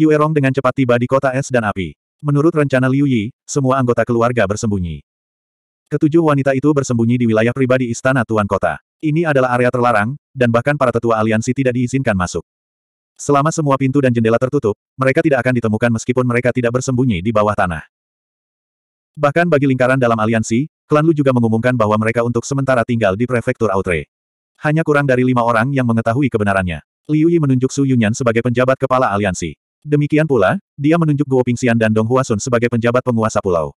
Yuerong dengan cepat tiba di kota es dan api. Menurut rencana Liu Yi, semua anggota keluarga bersembunyi. Ketujuh wanita itu bersembunyi di wilayah pribadi istana tuan kota. Ini adalah area terlarang, dan bahkan para tetua aliansi tidak diizinkan masuk. Selama semua pintu dan jendela tertutup, mereka tidak akan ditemukan meskipun mereka tidak bersembunyi di bawah tanah. Bahkan bagi lingkaran dalam aliansi, klan Lu juga mengumumkan bahwa mereka untuk sementara tinggal di prefektur Outre. Hanya kurang dari lima orang yang mengetahui kebenarannya. Liu Yi menunjuk Su Yunyan sebagai penjabat kepala aliansi. Demikian pula, dia menunjuk Guo Pingxian dan Dong Huasun sebagai penjabat penguasa pulau.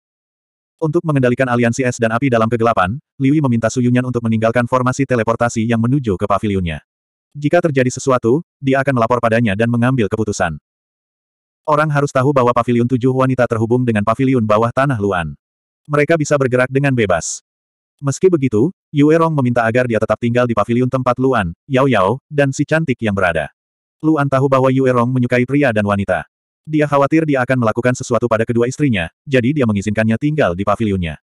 Untuk mengendalikan aliansi es dan api dalam kegelapan, Liwi meminta Su Yunyan untuk meninggalkan formasi teleportasi yang menuju ke pavilionnya. Jika terjadi sesuatu, dia akan melapor padanya dan mengambil keputusan. Orang harus tahu bahwa pavilion tujuh wanita terhubung dengan pavilion bawah tanah Luan. Mereka bisa bergerak dengan bebas. Meski begitu, Yue Rong meminta agar dia tetap tinggal di pavilion tempat Luan, Yao Yao, dan si cantik yang berada. Luan tahu bahwa Yue Rong menyukai pria dan wanita. Dia khawatir dia akan melakukan sesuatu pada kedua istrinya, jadi dia mengizinkannya tinggal di pavilionnya.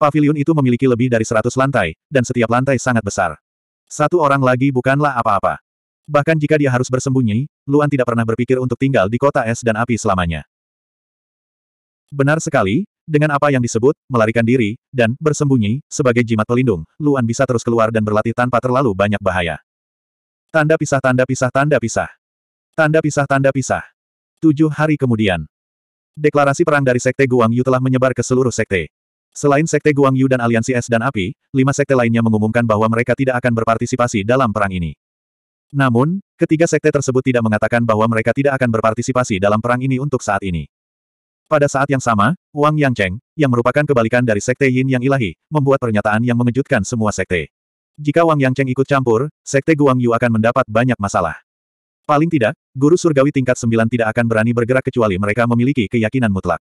Pavilion itu memiliki lebih dari seratus lantai, dan setiap lantai sangat besar. Satu orang lagi bukanlah apa-apa. Bahkan jika dia harus bersembunyi, Luan tidak pernah berpikir untuk tinggal di kota es dan api selamanya. Benar sekali, dengan apa yang disebut, melarikan diri, dan bersembunyi, sebagai jimat pelindung, Luan bisa terus keluar dan berlatih tanpa terlalu banyak bahaya. Tanda pisah tanda pisah tanda pisah. Tanda pisah tanda pisah. Tujuh hari kemudian. Deklarasi perang dari Sekte Guangyu telah menyebar ke seluruh sekte. Selain Sekte Guangyu dan Aliansi Es dan Api, lima sekte lainnya mengumumkan bahwa mereka tidak akan berpartisipasi dalam perang ini. Namun, ketiga sekte tersebut tidak mengatakan bahwa mereka tidak akan berpartisipasi dalam perang ini untuk saat ini. Pada saat yang sama, Wang Yang Cheng, yang merupakan kebalikan dari Sekte Yin Yang Ilahi, membuat pernyataan yang mengejutkan semua sekte. Jika Wang Yangcheng ikut campur, Sekte Guang Yu akan mendapat banyak masalah. Paling tidak, guru surgawi tingkat sembilan tidak akan berani bergerak kecuali mereka memiliki keyakinan mutlak.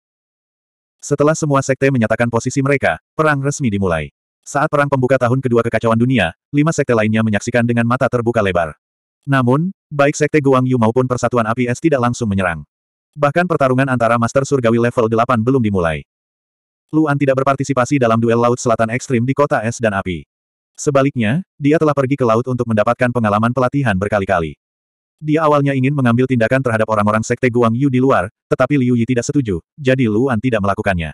Setelah semua sekte menyatakan posisi mereka, perang resmi dimulai. Saat perang pembuka tahun kedua kekacauan dunia, lima sekte lainnya menyaksikan dengan mata terbuka lebar. Namun, baik sekte Guang Yu maupun Persatuan Api Es tidak langsung menyerang. Bahkan pertarungan antara Master Surgawi level 8 belum dimulai. Luan tidak berpartisipasi dalam duel laut selatan ekstrim di kota es dan api. Sebaliknya, dia telah pergi ke laut untuk mendapatkan pengalaman pelatihan berkali-kali. Dia awalnya ingin mengambil tindakan terhadap orang-orang sekte Guang Yu di luar, tetapi Liu Yi tidak setuju, jadi Luan tidak melakukannya.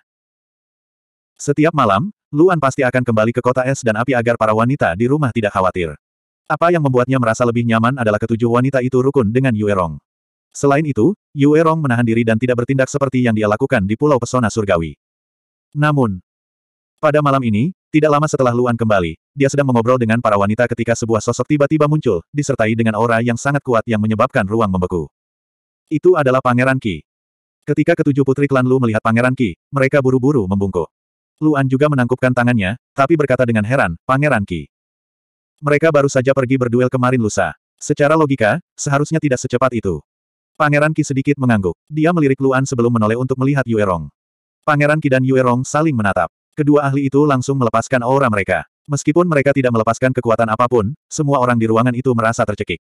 Setiap malam, Luan pasti akan kembali ke kota es dan api agar para wanita di rumah tidak khawatir. Apa yang membuatnya merasa lebih nyaman adalah ketujuh wanita itu rukun dengan Yue Rong. Selain itu, Yue Rong menahan diri dan tidak bertindak seperti yang dia lakukan di Pulau Pesona Surgawi. Namun, pada malam ini, tidak lama setelah Luan kembali, dia sedang mengobrol dengan para wanita ketika sebuah sosok tiba-tiba muncul, disertai dengan aura yang sangat kuat yang menyebabkan ruang membeku. Itu adalah Pangeran Ki. Ketika ketujuh putri klan Lu melihat Pangeran Ki, mereka buru-buru membungkuk. Luan juga menangkupkan tangannya, tapi berkata dengan heran, Pangeran Ki. Mereka baru saja pergi berduel kemarin lusa. Secara logika, seharusnya tidak secepat itu. Pangeran Ki sedikit mengangguk. Dia melirik Luan sebelum menoleh untuk melihat Yuerong. Pangeran Ki dan Yuerong saling menatap. Kedua ahli itu langsung melepaskan aura mereka. Meskipun mereka tidak melepaskan kekuatan apapun, semua orang di ruangan itu merasa tercekik.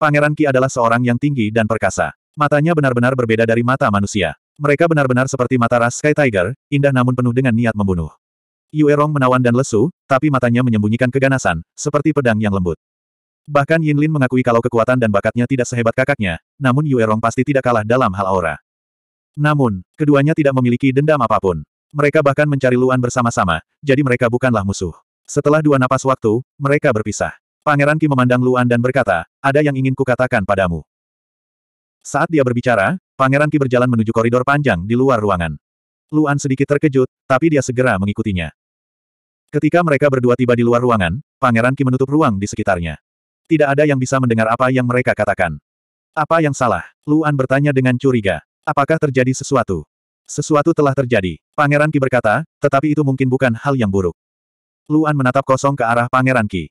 Pangeran Ki adalah seorang yang tinggi dan perkasa. Matanya benar-benar berbeda dari mata manusia. Mereka benar-benar seperti mata ras Sky Tiger, indah namun penuh dengan niat membunuh. Yuerong menawan dan lesu, tapi matanya menyembunyikan keganasan, seperti pedang yang lembut. Bahkan Yin Lin mengakui kalau kekuatan dan bakatnya tidak sehebat kakaknya, namun Yuerong pasti tidak kalah dalam hal aura. Namun, keduanya tidak memiliki dendam apapun. Mereka bahkan mencari Luan bersama-sama, jadi mereka bukanlah musuh. Setelah dua napas waktu, mereka berpisah. Pangeran Ki memandang Luan dan berkata, ada yang ingin kukatakan padamu. Saat dia berbicara, Pangeran Ki berjalan menuju koridor panjang di luar ruangan. Luan sedikit terkejut, tapi dia segera mengikutinya. Ketika mereka berdua tiba di luar ruangan, Pangeran Ki menutup ruang di sekitarnya. Tidak ada yang bisa mendengar apa yang mereka katakan. Apa yang salah? Luan bertanya dengan curiga. Apakah terjadi sesuatu? Sesuatu telah terjadi. Pangeran Ki berkata, tetapi itu mungkin bukan hal yang buruk. Luan menatap kosong ke arah Pangeran Ki.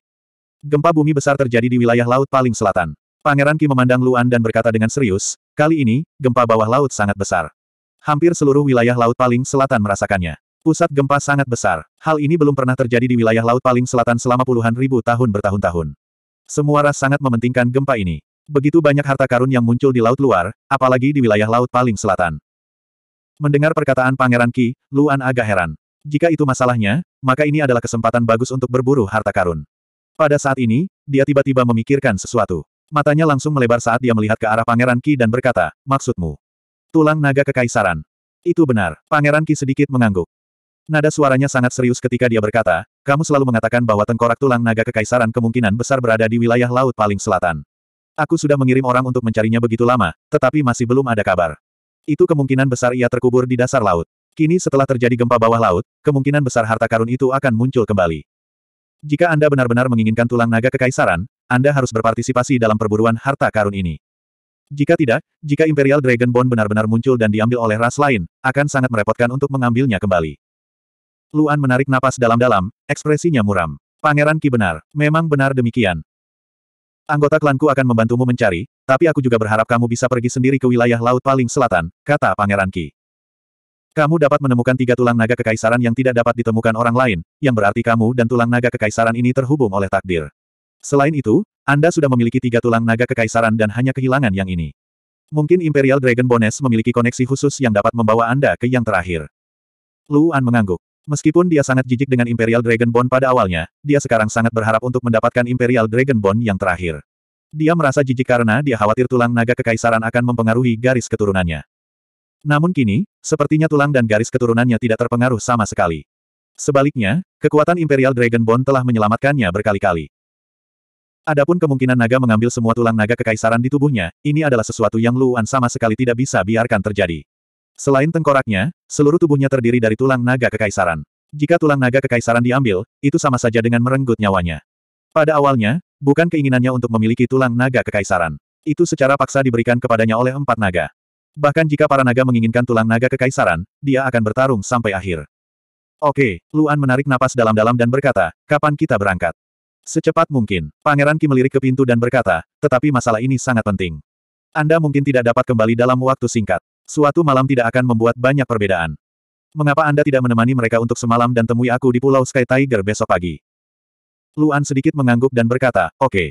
Gempa bumi besar terjadi di wilayah laut paling selatan. Pangeran Ki memandang Luan dan berkata dengan serius, kali ini, gempa bawah laut sangat besar. Hampir seluruh wilayah laut paling selatan merasakannya. Pusat gempa sangat besar. Hal ini belum pernah terjadi di wilayah laut paling selatan selama puluhan ribu tahun bertahun-tahun. Semua ras sangat mementingkan gempa ini. Begitu banyak harta karun yang muncul di laut luar, apalagi di wilayah laut paling selatan. Mendengar perkataan Pangeran Ki, Luan agak heran. Jika itu masalahnya, maka ini adalah kesempatan bagus untuk berburu harta karun. Pada saat ini, dia tiba-tiba memikirkan sesuatu. Matanya langsung melebar saat dia melihat ke arah Pangeran Ki dan berkata, maksudmu? Tulang naga kekaisaran. Itu benar, Pangeran Ki sedikit mengangguk. Nada suaranya sangat serius ketika dia berkata, kamu selalu mengatakan bahwa tengkorak tulang naga kekaisaran kemungkinan besar berada di wilayah laut paling selatan. Aku sudah mengirim orang untuk mencarinya begitu lama, tetapi masih belum ada kabar. Itu kemungkinan besar ia terkubur di dasar laut. Kini setelah terjadi gempa bawah laut, kemungkinan besar harta karun itu akan muncul kembali. Jika Anda benar-benar menginginkan tulang naga kekaisaran, Anda harus berpartisipasi dalam perburuan harta karun ini. Jika tidak, jika Imperial Dragon Bone benar-benar muncul dan diambil oleh ras lain, akan sangat merepotkan untuk mengambilnya kembali. Luan menarik napas dalam-dalam, ekspresinya muram. Pangeran Ki benar, memang benar demikian. Anggota klanku akan membantumu mencari, tapi aku juga berharap kamu bisa pergi sendiri ke wilayah laut paling selatan, kata Pangeran Ki. Kamu dapat menemukan tiga tulang naga kekaisaran yang tidak dapat ditemukan orang lain, yang berarti kamu dan tulang naga kekaisaran ini terhubung oleh takdir. Selain itu, Anda sudah memiliki tiga tulang naga kekaisaran dan hanya kehilangan yang ini. Mungkin Imperial Dragon Bones memiliki koneksi khusus yang dapat membawa Anda ke yang terakhir. Luan mengangguk. Meskipun dia sangat jijik dengan Imperial Dragon Bond pada awalnya, dia sekarang sangat berharap untuk mendapatkan Imperial Dragon Bond yang terakhir. Dia merasa jijik karena dia khawatir tulang naga kekaisaran akan mempengaruhi garis keturunannya. Namun kini, sepertinya tulang dan garis keturunannya tidak terpengaruh sama sekali. Sebaliknya, kekuatan Imperial Dragon Bond telah menyelamatkannya berkali-kali. Adapun kemungkinan naga mengambil semua tulang naga kekaisaran di tubuhnya, ini adalah sesuatu yang Luan sama sekali tidak bisa biarkan terjadi. Selain tengkoraknya, seluruh tubuhnya terdiri dari tulang naga kekaisaran. Jika tulang naga kekaisaran diambil, itu sama saja dengan merenggut nyawanya. Pada awalnya, bukan keinginannya untuk memiliki tulang naga kekaisaran. Itu secara paksa diberikan kepadanya oleh empat naga. Bahkan jika para naga menginginkan tulang naga kekaisaran, dia akan bertarung sampai akhir. Oke, Luan menarik napas dalam-dalam dan berkata, kapan kita berangkat? Secepat mungkin, Pangeran Ki melirik ke pintu dan berkata, tetapi masalah ini sangat penting. Anda mungkin tidak dapat kembali dalam waktu singkat. Suatu malam tidak akan membuat banyak perbedaan. Mengapa Anda tidak menemani mereka untuk semalam dan temui aku di Pulau Sky Tiger besok pagi? Luan sedikit mengangguk dan berkata, oke. Okay.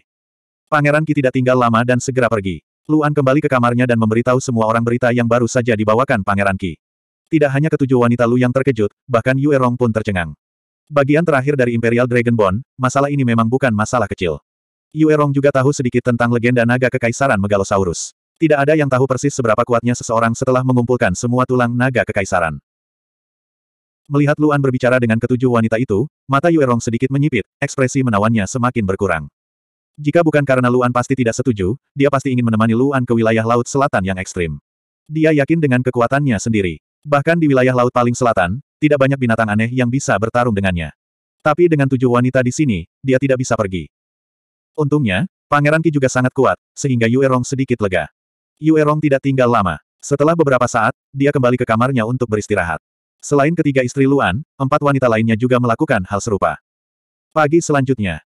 Pangeran Ki tidak tinggal lama dan segera pergi. Luan kembali ke kamarnya dan memberitahu semua orang berita yang baru saja dibawakan Pangeran Ki. Tidak hanya ketujuh wanita Lu yang terkejut, bahkan Yue Rong pun tercengang. Bagian terakhir dari Imperial Dragon Bond, masalah ini memang bukan masalah kecil. Yue Rong juga tahu sedikit tentang legenda naga kekaisaran Megalosaurus. Tidak ada yang tahu persis seberapa kuatnya seseorang setelah mengumpulkan semua tulang naga kekaisaran. Melihat Luan berbicara dengan ketujuh wanita itu, mata Yuerong sedikit menyipit, ekspresi menawannya semakin berkurang. Jika bukan karena Luan pasti tidak setuju, dia pasti ingin menemani Luan ke wilayah laut selatan yang ekstrim. Dia yakin dengan kekuatannya sendiri. Bahkan di wilayah laut paling selatan, tidak banyak binatang aneh yang bisa bertarung dengannya. Tapi dengan tujuh wanita di sini, dia tidak bisa pergi. Untungnya, Pangeran Ki juga sangat kuat, sehingga Yuerong sedikit lega. Yuerong tidak tinggal lama. Setelah beberapa saat, dia kembali ke kamarnya untuk beristirahat. Selain ketiga istri Luan, empat wanita lainnya juga melakukan hal serupa. Pagi selanjutnya,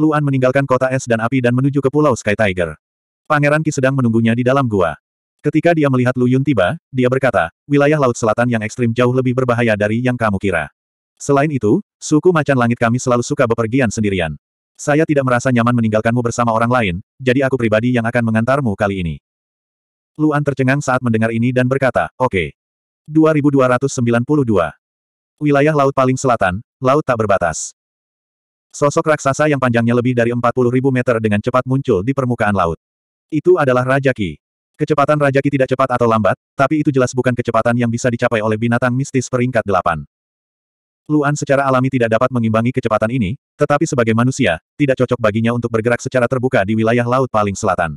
Luan meninggalkan kota es dan api dan menuju ke pulau Sky Tiger. Pangeran Qi sedang menunggunya di dalam gua. Ketika dia melihat Lu Yun tiba, dia berkata, wilayah laut selatan yang ekstrim jauh lebih berbahaya dari yang kamu kira. Selain itu, suku macan langit kami selalu suka bepergian sendirian. Saya tidak merasa nyaman meninggalkanmu bersama orang lain, jadi aku pribadi yang akan mengantarmu kali ini. Luan tercengang saat mendengar ini dan berkata, oke. Okay. 2292. Wilayah laut paling selatan, laut tak berbatas. Sosok raksasa yang panjangnya lebih dari 40.000 meter dengan cepat muncul di permukaan laut. Itu adalah Raja Ki. Kecepatan Raja Ki tidak cepat atau lambat, tapi itu jelas bukan kecepatan yang bisa dicapai oleh binatang mistis peringkat delapan. Luan secara alami tidak dapat mengimbangi kecepatan ini, tetapi sebagai manusia, tidak cocok baginya untuk bergerak secara terbuka di wilayah laut paling selatan.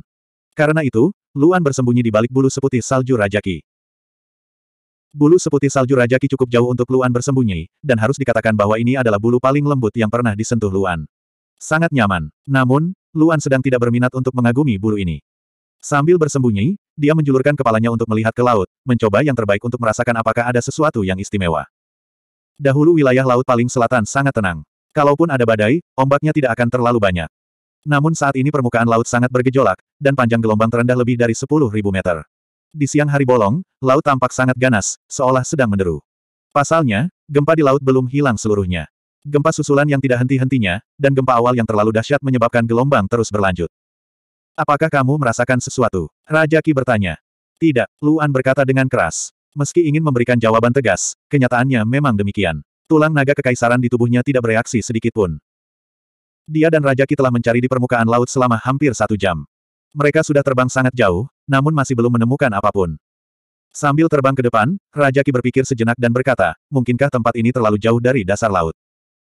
Karena itu, Luan bersembunyi di balik bulu seputih salju rajaki. Bulu seputih salju rajaki cukup jauh untuk Luan bersembunyi, dan harus dikatakan bahwa ini adalah bulu paling lembut yang pernah disentuh Luan. Sangat nyaman. Namun, Luan sedang tidak berminat untuk mengagumi bulu ini. Sambil bersembunyi, dia menjulurkan kepalanya untuk melihat ke laut, mencoba yang terbaik untuk merasakan apakah ada sesuatu yang istimewa. Dahulu wilayah laut paling selatan sangat tenang. Kalaupun ada badai, ombaknya tidak akan terlalu banyak. Namun saat ini permukaan laut sangat bergejolak, dan panjang gelombang terendah lebih dari 10.000 meter. Di siang hari bolong, laut tampak sangat ganas, seolah sedang menderu. Pasalnya, gempa di laut belum hilang seluruhnya. Gempa susulan yang tidak henti-hentinya, dan gempa awal yang terlalu dahsyat menyebabkan gelombang terus berlanjut. Apakah kamu merasakan sesuatu? Raja Ki bertanya. Tidak, Luan berkata dengan keras. Meski ingin memberikan jawaban tegas, kenyataannya memang demikian. Tulang naga kekaisaran di tubuhnya tidak bereaksi sedikitpun. Dia dan Raja Ki telah mencari di permukaan laut selama hampir satu jam. Mereka sudah terbang sangat jauh, namun masih belum menemukan apapun. Sambil terbang ke depan, Raja Ki berpikir sejenak dan berkata, mungkinkah tempat ini terlalu jauh dari dasar laut?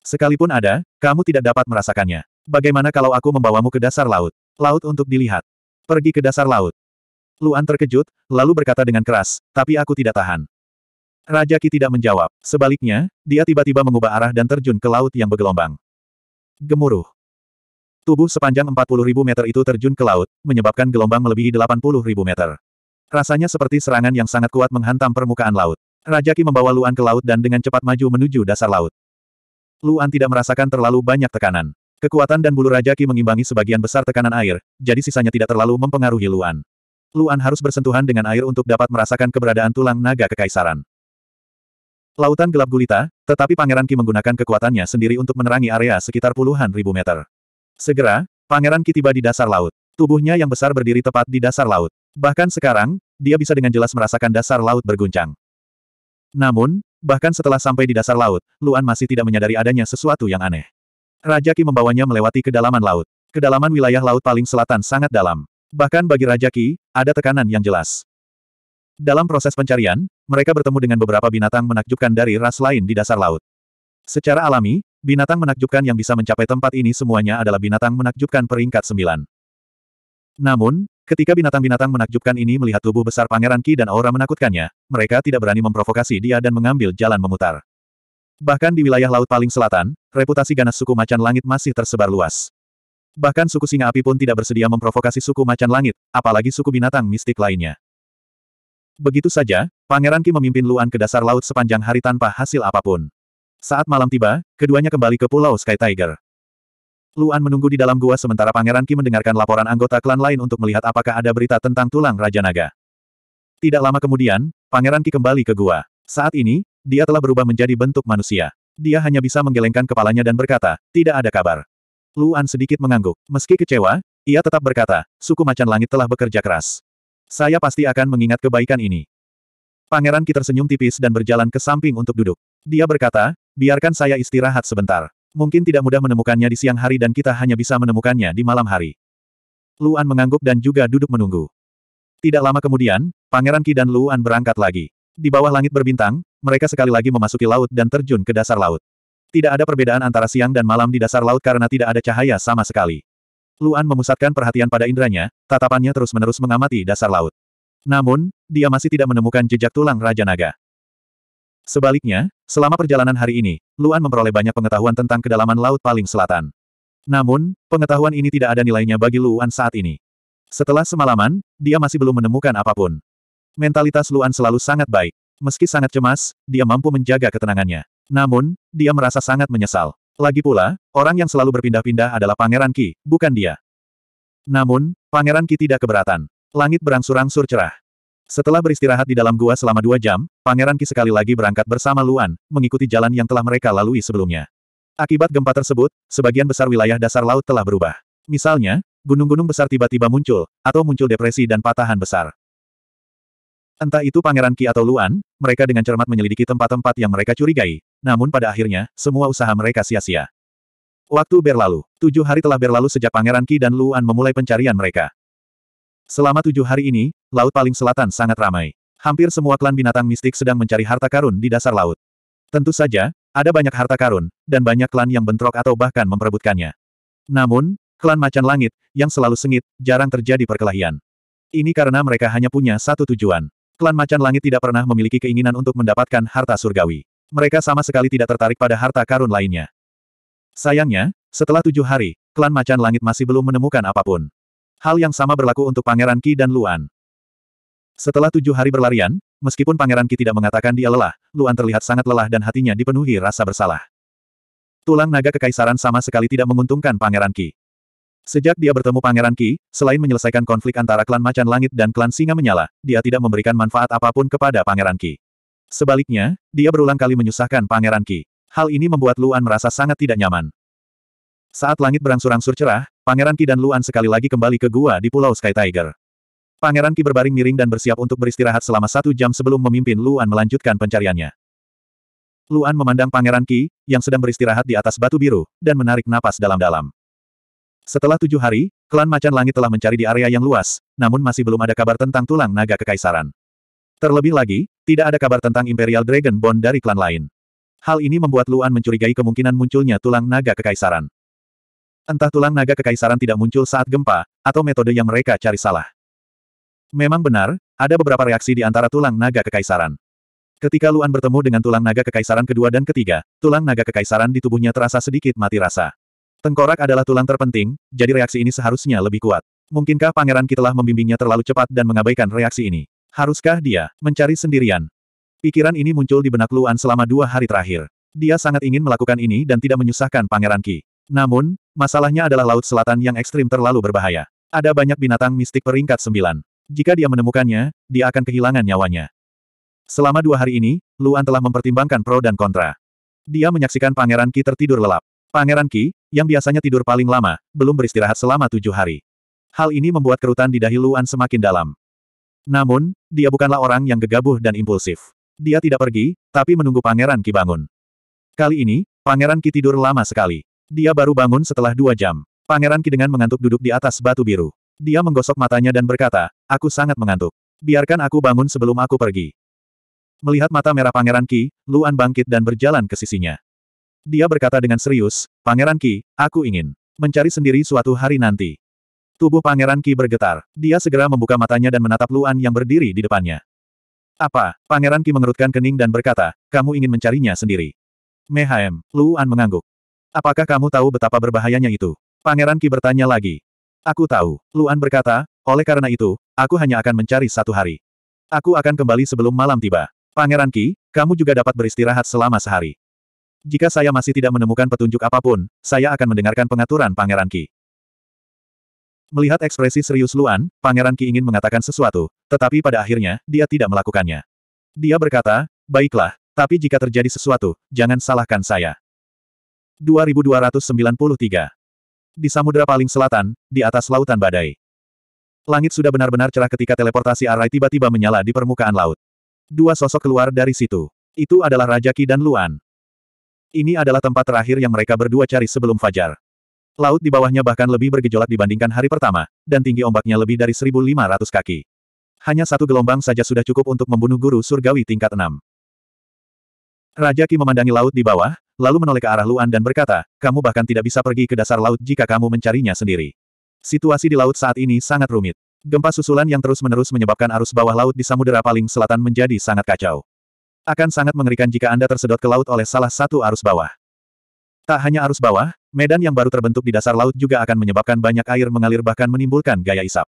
Sekalipun ada, kamu tidak dapat merasakannya. Bagaimana kalau aku membawamu ke dasar laut? Laut untuk dilihat. Pergi ke dasar laut. Luan terkejut, lalu berkata dengan keras, tapi aku tidak tahan. Raja Ki tidak menjawab. Sebaliknya, dia tiba-tiba mengubah arah dan terjun ke laut yang bergelombang. Gemuruh. Tubuh sepanjang 40.000 meter itu terjun ke laut, menyebabkan gelombang melebihi 80.000 meter. Rasanya seperti serangan yang sangat kuat menghantam permukaan laut. Raja Ki membawa Luan ke laut dan dengan cepat maju menuju dasar laut. Luan tidak merasakan terlalu banyak tekanan. Kekuatan dan bulu Raja Ki mengimbangi sebagian besar tekanan air, jadi sisanya tidak terlalu mempengaruhi Luan. Luan harus bersentuhan dengan air untuk dapat merasakan keberadaan tulang naga kekaisaran. Lautan gelap gulita, tetapi Pangeran Ki menggunakan kekuatannya sendiri untuk menerangi area sekitar puluhan ribu meter. Segera, Pangeran Ki tiba di dasar laut. Tubuhnya yang besar berdiri tepat di dasar laut. Bahkan sekarang, dia bisa dengan jelas merasakan dasar laut berguncang. Namun, bahkan setelah sampai di dasar laut, Luan masih tidak menyadari adanya sesuatu yang aneh. Raja Ki membawanya melewati kedalaman laut. Kedalaman wilayah laut paling selatan sangat dalam. Bahkan bagi Raja Ki, ada tekanan yang jelas. Dalam proses pencarian, mereka bertemu dengan beberapa binatang menakjubkan dari ras lain di dasar laut. Secara alami, binatang menakjubkan yang bisa mencapai tempat ini semuanya adalah binatang menakjubkan peringkat sembilan. Namun, ketika binatang-binatang menakjubkan ini melihat tubuh besar Pangeran Ki dan aura menakutkannya, mereka tidak berani memprovokasi dia dan mengambil jalan memutar. Bahkan di wilayah laut paling selatan, reputasi ganas suku macan langit masih tersebar luas. Bahkan suku singa api pun tidak bersedia memprovokasi suku macan langit, apalagi suku binatang mistik lainnya. Begitu saja, Pangeran Ki memimpin Luan ke dasar laut sepanjang hari tanpa hasil apapun. Saat malam tiba, keduanya kembali ke Pulau Sky Tiger. Luan menunggu di dalam gua sementara Pangeran Ki mendengarkan laporan anggota klan lain untuk melihat apakah ada berita tentang tulang Raja Naga. Tidak lama kemudian, Pangeran Ki kembali ke gua. Saat ini, dia telah berubah menjadi bentuk manusia. Dia hanya bisa menggelengkan kepalanya dan berkata, tidak ada kabar. Luan sedikit mengangguk. Meski kecewa, ia tetap berkata, suku macan langit telah bekerja keras. Saya pasti akan mengingat kebaikan ini. Pangeran Ki tersenyum tipis dan berjalan ke samping untuk duduk. Dia berkata, biarkan saya istirahat sebentar. Mungkin tidak mudah menemukannya di siang hari dan kita hanya bisa menemukannya di malam hari. Luan mengangguk dan juga duduk menunggu. Tidak lama kemudian, Pangeran Ki dan Luan berangkat lagi. Di bawah langit berbintang, mereka sekali lagi memasuki laut dan terjun ke dasar laut. Tidak ada perbedaan antara siang dan malam di dasar laut karena tidak ada cahaya sama sekali. Luan memusatkan perhatian pada inderanya, tatapannya terus-menerus mengamati dasar laut. Namun, dia masih tidak menemukan jejak tulang Raja Naga. Sebaliknya, selama perjalanan hari ini, Luan memperoleh banyak pengetahuan tentang kedalaman laut paling selatan. Namun, pengetahuan ini tidak ada nilainya bagi Luan saat ini. Setelah semalaman, dia masih belum menemukan apapun. Mentalitas Luan selalu sangat baik. Meski sangat cemas, dia mampu menjaga ketenangannya. Namun, dia merasa sangat menyesal. Lagi pula, orang yang selalu berpindah-pindah adalah Pangeran Ki, bukan dia. Namun, Pangeran Ki tidak keberatan. Langit berangsur-angsur cerah. Setelah beristirahat di dalam gua selama dua jam, Pangeran Ki sekali lagi berangkat bersama Luan, mengikuti jalan yang telah mereka lalui sebelumnya. Akibat gempa tersebut, sebagian besar wilayah dasar laut telah berubah. Misalnya, gunung-gunung besar tiba-tiba muncul, atau muncul depresi dan patahan besar. Entah itu Pangeran Ki atau Luan, mereka dengan cermat menyelidiki tempat-tempat yang mereka curigai, namun pada akhirnya, semua usaha mereka sia-sia. Waktu berlalu. Tujuh hari telah berlalu sejak Pangeran Ki dan Luan memulai pencarian mereka. Selama tujuh hari ini, Laut Paling Selatan sangat ramai. Hampir semua klan binatang mistik sedang mencari harta karun di dasar laut. Tentu saja, ada banyak harta karun, dan banyak klan yang bentrok atau bahkan memperebutkannya. Namun, klan macan langit, yang selalu sengit, jarang terjadi perkelahian. Ini karena mereka hanya punya satu tujuan. Klan macan langit tidak pernah memiliki keinginan untuk mendapatkan harta surgawi. Mereka sama sekali tidak tertarik pada harta karun lainnya. Sayangnya, setelah tujuh hari, klan Macan Langit masih belum menemukan apapun. Hal yang sama berlaku untuk Pangeran Ki dan Luan. Setelah tujuh hari berlarian, meskipun Pangeran Ki tidak mengatakan dia lelah, Luan terlihat sangat lelah dan hatinya dipenuhi rasa bersalah. Tulang naga kekaisaran sama sekali tidak menguntungkan Pangeran Ki. Sejak dia bertemu Pangeran Ki, selain menyelesaikan konflik antara klan Macan Langit dan klan Singa Menyala, dia tidak memberikan manfaat apapun kepada Pangeran Ki. Sebaliknya, dia berulang kali menyusahkan Pangeran Ki. Hal ini membuat Luan merasa sangat tidak nyaman. Saat langit berangsur-angsur cerah, Pangeran Ki dan Luan sekali lagi kembali ke gua di Pulau Sky Tiger. Pangeran Ki berbaring miring dan bersiap untuk beristirahat selama satu jam sebelum memimpin Luan melanjutkan pencariannya. Luan memandang Pangeran Ki yang sedang beristirahat di atas batu biru, dan menarik napas dalam-dalam. Setelah tujuh hari, klan Macan Langit telah mencari di area yang luas, namun masih belum ada kabar tentang tulang naga kekaisaran. Terlebih lagi, tidak ada kabar tentang Imperial Dragon Bond dari klan lain. Hal ini membuat Luan mencurigai kemungkinan munculnya tulang naga kekaisaran. Entah tulang naga kekaisaran tidak muncul saat gempa, atau metode yang mereka cari salah. Memang benar, ada beberapa reaksi di antara tulang naga kekaisaran. Ketika Luan bertemu dengan tulang naga kekaisaran kedua dan ketiga, tulang naga kekaisaran di tubuhnya terasa sedikit mati rasa. Tengkorak adalah tulang terpenting, jadi reaksi ini seharusnya lebih kuat. Mungkinkah Pangeran Ki telah membimbingnya terlalu cepat dan mengabaikan reaksi ini? Haruskah dia mencari sendirian? Pikiran ini muncul di benak Luan selama dua hari terakhir. Dia sangat ingin melakukan ini dan tidak menyusahkan Pangeran Ki. Namun, masalahnya adalah Laut Selatan yang ekstrim terlalu berbahaya. Ada banyak binatang mistik peringkat sembilan. Jika dia menemukannya, dia akan kehilangan nyawanya. Selama dua hari ini, Luan telah mempertimbangkan pro dan kontra. Dia menyaksikan Pangeran Ki tertidur lelap. Pangeran Ki, yang biasanya tidur paling lama, belum beristirahat selama tujuh hari. Hal ini membuat kerutan di dahi Luan semakin dalam. Namun, dia bukanlah orang yang gegabah dan impulsif. Dia tidak pergi, tapi menunggu Pangeran Ki bangun. Kali ini, Pangeran Ki tidur lama sekali. Dia baru bangun setelah dua jam. Pangeran Ki dengan mengantuk duduk di atas batu biru. Dia menggosok matanya dan berkata, aku sangat mengantuk. Biarkan aku bangun sebelum aku pergi. Melihat mata merah Pangeran Ki, Luan bangkit dan berjalan ke sisinya. Dia berkata dengan serius, Pangeran Ki, aku ingin mencari sendiri suatu hari nanti. Tubuh Pangeran Ki bergetar. Dia segera membuka matanya dan menatap Luan yang berdiri di depannya. Apa? Pangeran Ki mengerutkan kening dan berkata, kamu ingin mencarinya sendiri. Mehaem, Luan mengangguk. Apakah kamu tahu betapa berbahayanya itu? Pangeran Ki bertanya lagi. Aku tahu, Luan berkata, oleh karena itu, aku hanya akan mencari satu hari. Aku akan kembali sebelum malam tiba. Pangeran Ki, kamu juga dapat beristirahat selama sehari. Jika saya masih tidak menemukan petunjuk apapun, saya akan mendengarkan pengaturan Pangeran Ki." Melihat ekspresi serius Luan, Pangeran Ki ingin mengatakan sesuatu, tetapi pada akhirnya, dia tidak melakukannya. Dia berkata, baiklah, tapi jika terjadi sesuatu, jangan salahkan saya. 2293 Di samudera paling selatan, di atas lautan badai. Langit sudah benar-benar cerah ketika teleportasi Arai tiba-tiba menyala di permukaan laut. Dua sosok keluar dari situ. Itu adalah Raja Qi dan Luan. Ini adalah tempat terakhir yang mereka berdua cari sebelum Fajar. Laut di bawahnya bahkan lebih bergejolak dibandingkan hari pertama, dan tinggi ombaknya lebih dari 1.500 kaki. Hanya satu gelombang saja sudah cukup untuk membunuh guru surgawi tingkat 6. Raja Ki memandangi laut di bawah, lalu menoleh ke arah Luan dan berkata, kamu bahkan tidak bisa pergi ke dasar laut jika kamu mencarinya sendiri. Situasi di laut saat ini sangat rumit. Gempa susulan yang terus-menerus menyebabkan arus bawah laut di Samudera paling selatan menjadi sangat kacau. Akan sangat mengerikan jika Anda tersedot ke laut oleh salah satu arus bawah. Tak hanya arus bawah, medan yang baru terbentuk di dasar laut juga akan menyebabkan banyak air mengalir bahkan menimbulkan gaya isap.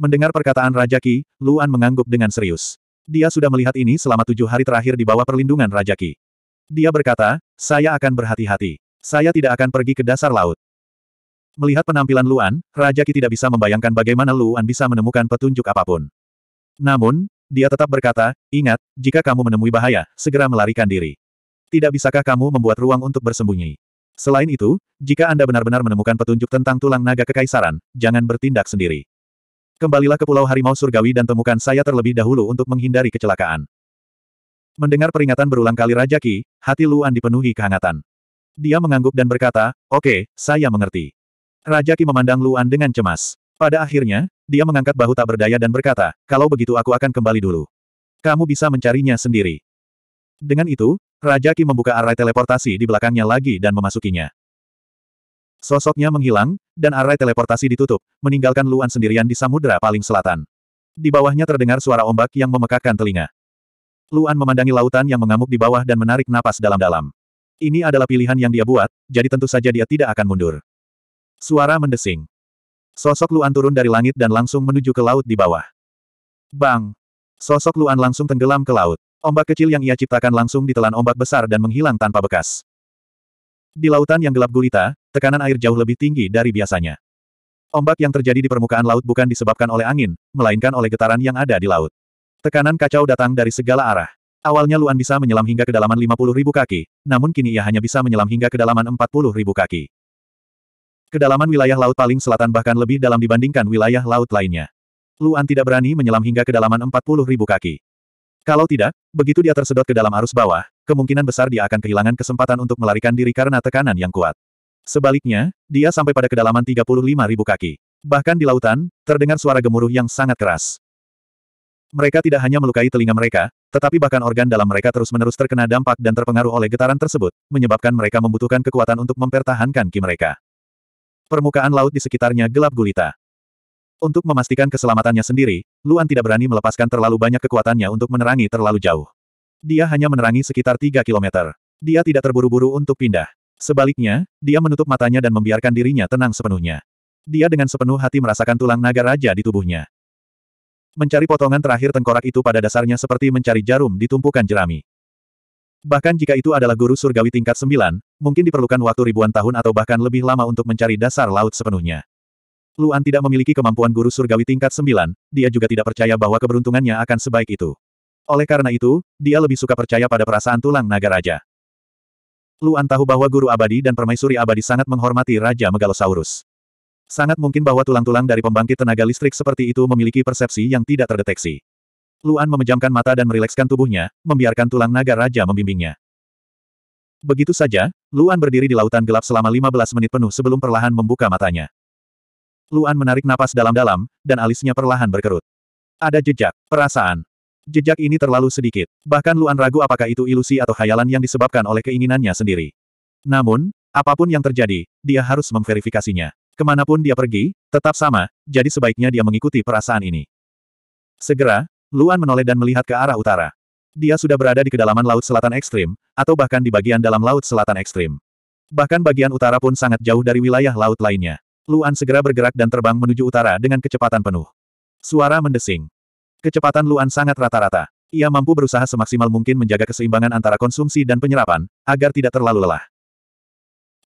Mendengar perkataan Raja Ki, Luan mengangguk dengan serius. Dia sudah melihat ini selama tujuh hari terakhir di bawah perlindungan Raja Ki. Dia berkata, saya akan berhati-hati. Saya tidak akan pergi ke dasar laut. Melihat penampilan Luan, Raja Ki tidak bisa membayangkan bagaimana Luan bisa menemukan petunjuk apapun. Namun, dia tetap berkata, ingat, jika kamu menemui bahaya, segera melarikan diri. Tidak bisakah kamu membuat ruang untuk bersembunyi? Selain itu, jika Anda benar-benar menemukan petunjuk tentang tulang naga kekaisaran, jangan bertindak sendiri. Kembalilah ke Pulau Harimau Surgawi dan temukan saya terlebih dahulu untuk menghindari kecelakaan. Mendengar peringatan berulang kali Raja Ki, hati Luan dipenuhi kehangatan. Dia mengangguk dan berkata, oke, okay, saya mengerti. Raja Ki memandang Luan dengan cemas. Pada akhirnya, dia mengangkat bahu tak berdaya dan berkata, kalau begitu aku akan kembali dulu. Kamu bisa mencarinya sendiri. Dengan itu, Raja Ki membuka array teleportasi di belakangnya lagi dan memasukinya. Sosoknya menghilang, dan array teleportasi ditutup, meninggalkan Luan sendirian di samudera paling selatan. Di bawahnya terdengar suara ombak yang memekakkan telinga. Luan memandangi lautan yang mengamuk di bawah dan menarik napas dalam-dalam. Ini adalah pilihan yang dia buat, jadi tentu saja dia tidak akan mundur. Suara mendesing. Sosok Luan turun dari langit dan langsung menuju ke laut di bawah. Bang! Sosok Luan langsung tenggelam ke laut. Ombak kecil yang ia ciptakan langsung ditelan ombak besar dan menghilang tanpa bekas. Di lautan yang gelap gulita, tekanan air jauh lebih tinggi dari biasanya. Ombak yang terjadi di permukaan laut bukan disebabkan oleh angin, melainkan oleh getaran yang ada di laut. Tekanan kacau datang dari segala arah. Awalnya Luan bisa menyelam hingga kedalaman 50 ribu kaki, namun kini ia hanya bisa menyelam hingga kedalaman 40 ribu kaki. Kedalaman wilayah laut paling selatan bahkan lebih dalam dibandingkan wilayah laut lainnya. Luan tidak berani menyelam hingga kedalaman 40 ribu kaki. Kalau tidak, begitu dia tersedot ke dalam arus bawah, kemungkinan besar dia akan kehilangan kesempatan untuk melarikan diri karena tekanan yang kuat. Sebaliknya, dia sampai pada kedalaman ribu kaki. Bahkan di lautan, terdengar suara gemuruh yang sangat keras. Mereka tidak hanya melukai telinga mereka, tetapi bahkan organ dalam mereka terus-menerus terkena dampak dan terpengaruh oleh getaran tersebut, menyebabkan mereka membutuhkan kekuatan untuk mempertahankan ki mereka. Permukaan laut di sekitarnya gelap gulita. Untuk memastikan keselamatannya sendiri, Luan tidak berani melepaskan terlalu banyak kekuatannya untuk menerangi terlalu jauh. Dia hanya menerangi sekitar 3 kilometer. Dia tidak terburu-buru untuk pindah. Sebaliknya, dia menutup matanya dan membiarkan dirinya tenang sepenuhnya. Dia dengan sepenuh hati merasakan tulang naga raja di tubuhnya. Mencari potongan terakhir tengkorak itu pada dasarnya seperti mencari jarum di tumpukan jerami. Bahkan jika itu adalah guru surgawi tingkat 9, mungkin diperlukan waktu ribuan tahun atau bahkan lebih lama untuk mencari dasar laut sepenuhnya. Luan tidak memiliki kemampuan guru surgawi tingkat 9, dia juga tidak percaya bahwa keberuntungannya akan sebaik itu. Oleh karena itu, dia lebih suka percaya pada perasaan tulang naga raja. Luan tahu bahwa guru abadi dan permaisuri abadi sangat menghormati Raja Megalosaurus. Sangat mungkin bahwa tulang-tulang dari pembangkit tenaga listrik seperti itu memiliki persepsi yang tidak terdeteksi. Luan memejamkan mata dan merilekskan tubuhnya, membiarkan tulang naga raja membimbingnya. Begitu saja, Luan berdiri di lautan gelap selama 15 menit penuh sebelum perlahan membuka matanya. Luan menarik napas dalam-dalam, dan alisnya perlahan berkerut. Ada jejak, perasaan. Jejak ini terlalu sedikit. Bahkan Luan ragu apakah itu ilusi atau khayalan yang disebabkan oleh keinginannya sendiri. Namun, apapun yang terjadi, dia harus memverifikasinya. Kemanapun dia pergi, tetap sama, jadi sebaiknya dia mengikuti perasaan ini. Segera, Luan menoleh dan melihat ke arah utara. Dia sudah berada di kedalaman Laut Selatan Ekstrim, atau bahkan di bagian dalam Laut Selatan Ekstrim. Bahkan bagian utara pun sangat jauh dari wilayah laut lainnya. Luan segera bergerak dan terbang menuju utara dengan kecepatan penuh. Suara mendesing. Kecepatan Luan sangat rata-rata. Ia mampu berusaha semaksimal mungkin menjaga keseimbangan antara konsumsi dan penyerapan, agar tidak terlalu lelah.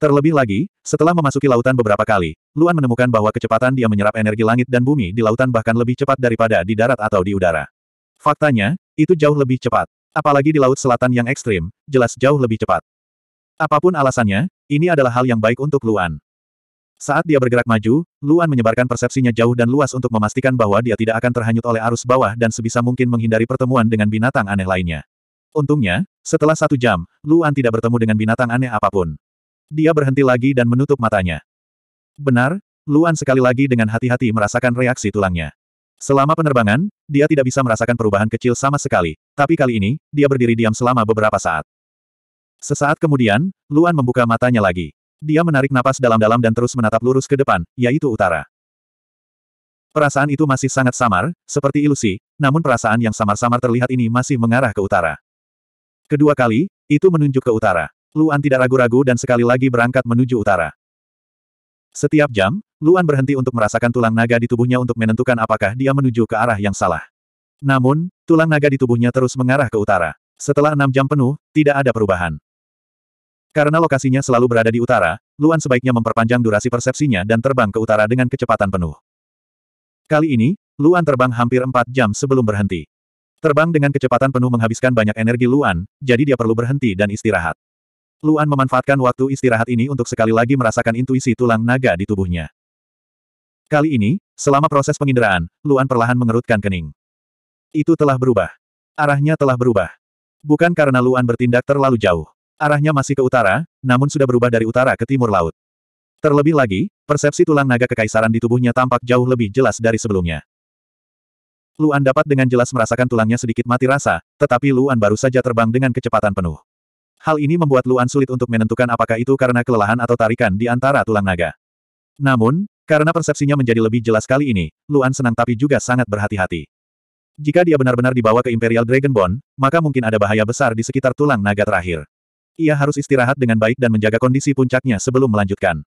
Terlebih lagi, setelah memasuki lautan beberapa kali, Luan menemukan bahwa kecepatan dia menyerap energi langit dan bumi di lautan bahkan lebih cepat daripada di darat atau di udara. Faktanya, itu jauh lebih cepat. Apalagi di laut selatan yang ekstrim, jelas jauh lebih cepat. Apapun alasannya, ini adalah hal yang baik untuk Luan. Saat dia bergerak maju, Luan menyebarkan persepsinya jauh dan luas untuk memastikan bahwa dia tidak akan terhanyut oleh arus bawah dan sebisa mungkin menghindari pertemuan dengan binatang aneh lainnya. Untungnya, setelah satu jam, Luan tidak bertemu dengan binatang aneh apapun. Dia berhenti lagi dan menutup matanya. Benar, Luan sekali lagi dengan hati-hati merasakan reaksi tulangnya. Selama penerbangan, dia tidak bisa merasakan perubahan kecil sama sekali, tapi kali ini, dia berdiri diam selama beberapa saat. Sesaat kemudian, Luan membuka matanya lagi. Dia menarik napas dalam-dalam dan terus menatap lurus ke depan, yaitu utara. Perasaan itu masih sangat samar, seperti ilusi, namun perasaan yang samar-samar terlihat ini masih mengarah ke utara. Kedua kali, itu menunjuk ke utara. Luan tidak ragu-ragu dan sekali lagi berangkat menuju utara. Setiap jam, Luan berhenti untuk merasakan tulang naga di tubuhnya untuk menentukan apakah dia menuju ke arah yang salah. Namun, tulang naga di tubuhnya terus mengarah ke utara. Setelah enam jam penuh, tidak ada perubahan. Karena lokasinya selalu berada di utara, Luan sebaiknya memperpanjang durasi persepsinya dan terbang ke utara dengan kecepatan penuh. Kali ini, Luan terbang hampir 4 jam sebelum berhenti. Terbang dengan kecepatan penuh menghabiskan banyak energi Luan, jadi dia perlu berhenti dan istirahat. Luan memanfaatkan waktu istirahat ini untuk sekali lagi merasakan intuisi tulang naga di tubuhnya. Kali ini, selama proses penginderaan, Luan perlahan mengerutkan kening. Itu telah berubah. Arahnya telah berubah. Bukan karena Luan bertindak terlalu jauh. Arahnya masih ke utara, namun sudah berubah dari utara ke timur laut. Terlebih lagi, persepsi tulang naga kekaisaran di tubuhnya tampak jauh lebih jelas dari sebelumnya. Luan dapat dengan jelas merasakan tulangnya sedikit mati rasa, tetapi Luan baru saja terbang dengan kecepatan penuh. Hal ini membuat Luan sulit untuk menentukan apakah itu karena kelelahan atau tarikan di antara tulang naga. Namun, karena persepsinya menjadi lebih jelas kali ini, Luan senang tapi juga sangat berhati-hati. Jika dia benar-benar dibawa ke Imperial Dragonborn, maka mungkin ada bahaya besar di sekitar tulang naga terakhir. Ia harus istirahat dengan baik dan menjaga kondisi puncaknya sebelum melanjutkan.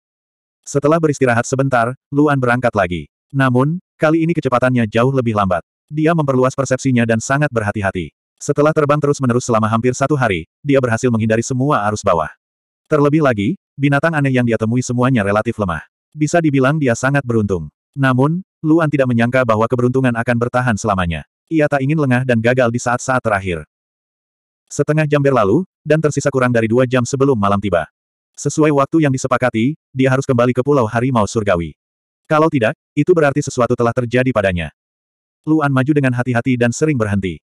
Setelah beristirahat sebentar, Luan berangkat lagi. Namun, kali ini kecepatannya jauh lebih lambat. Dia memperluas persepsinya dan sangat berhati-hati. Setelah terbang terus-menerus selama hampir satu hari, dia berhasil menghindari semua arus bawah. Terlebih lagi, binatang aneh yang dia temui semuanya relatif lemah. Bisa dibilang dia sangat beruntung. Namun, Luan tidak menyangka bahwa keberuntungan akan bertahan selamanya. Ia tak ingin lengah dan gagal di saat-saat terakhir. Setengah jam berlalu, dan tersisa kurang dari dua jam sebelum malam tiba. Sesuai waktu yang disepakati, dia harus kembali ke Pulau Harimau Surgawi. Kalau tidak, itu berarti sesuatu telah terjadi padanya. Luan maju dengan hati-hati dan sering berhenti.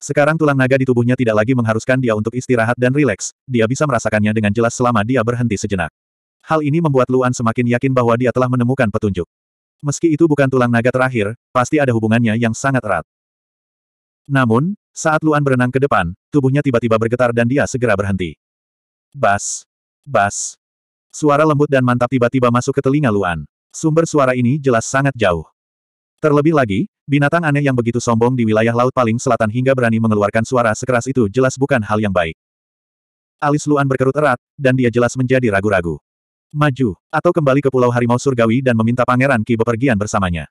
Sekarang tulang naga di tubuhnya tidak lagi mengharuskan dia untuk istirahat dan rileks, dia bisa merasakannya dengan jelas selama dia berhenti sejenak. Hal ini membuat Luan semakin yakin bahwa dia telah menemukan petunjuk. Meski itu bukan tulang naga terakhir, pasti ada hubungannya yang sangat erat. Namun, saat Luan berenang ke depan, tubuhnya tiba-tiba bergetar dan dia segera berhenti. Bas! Bas! Suara lembut dan mantap tiba-tiba masuk ke telinga Luan. Sumber suara ini jelas sangat jauh. Terlebih lagi, binatang aneh yang begitu sombong di wilayah laut paling selatan hingga berani mengeluarkan suara sekeras itu jelas bukan hal yang baik. Alis Luan berkerut erat, dan dia jelas menjadi ragu-ragu. Maju, atau kembali ke Pulau Harimau Surgawi dan meminta Pangeran Ki bepergian bersamanya.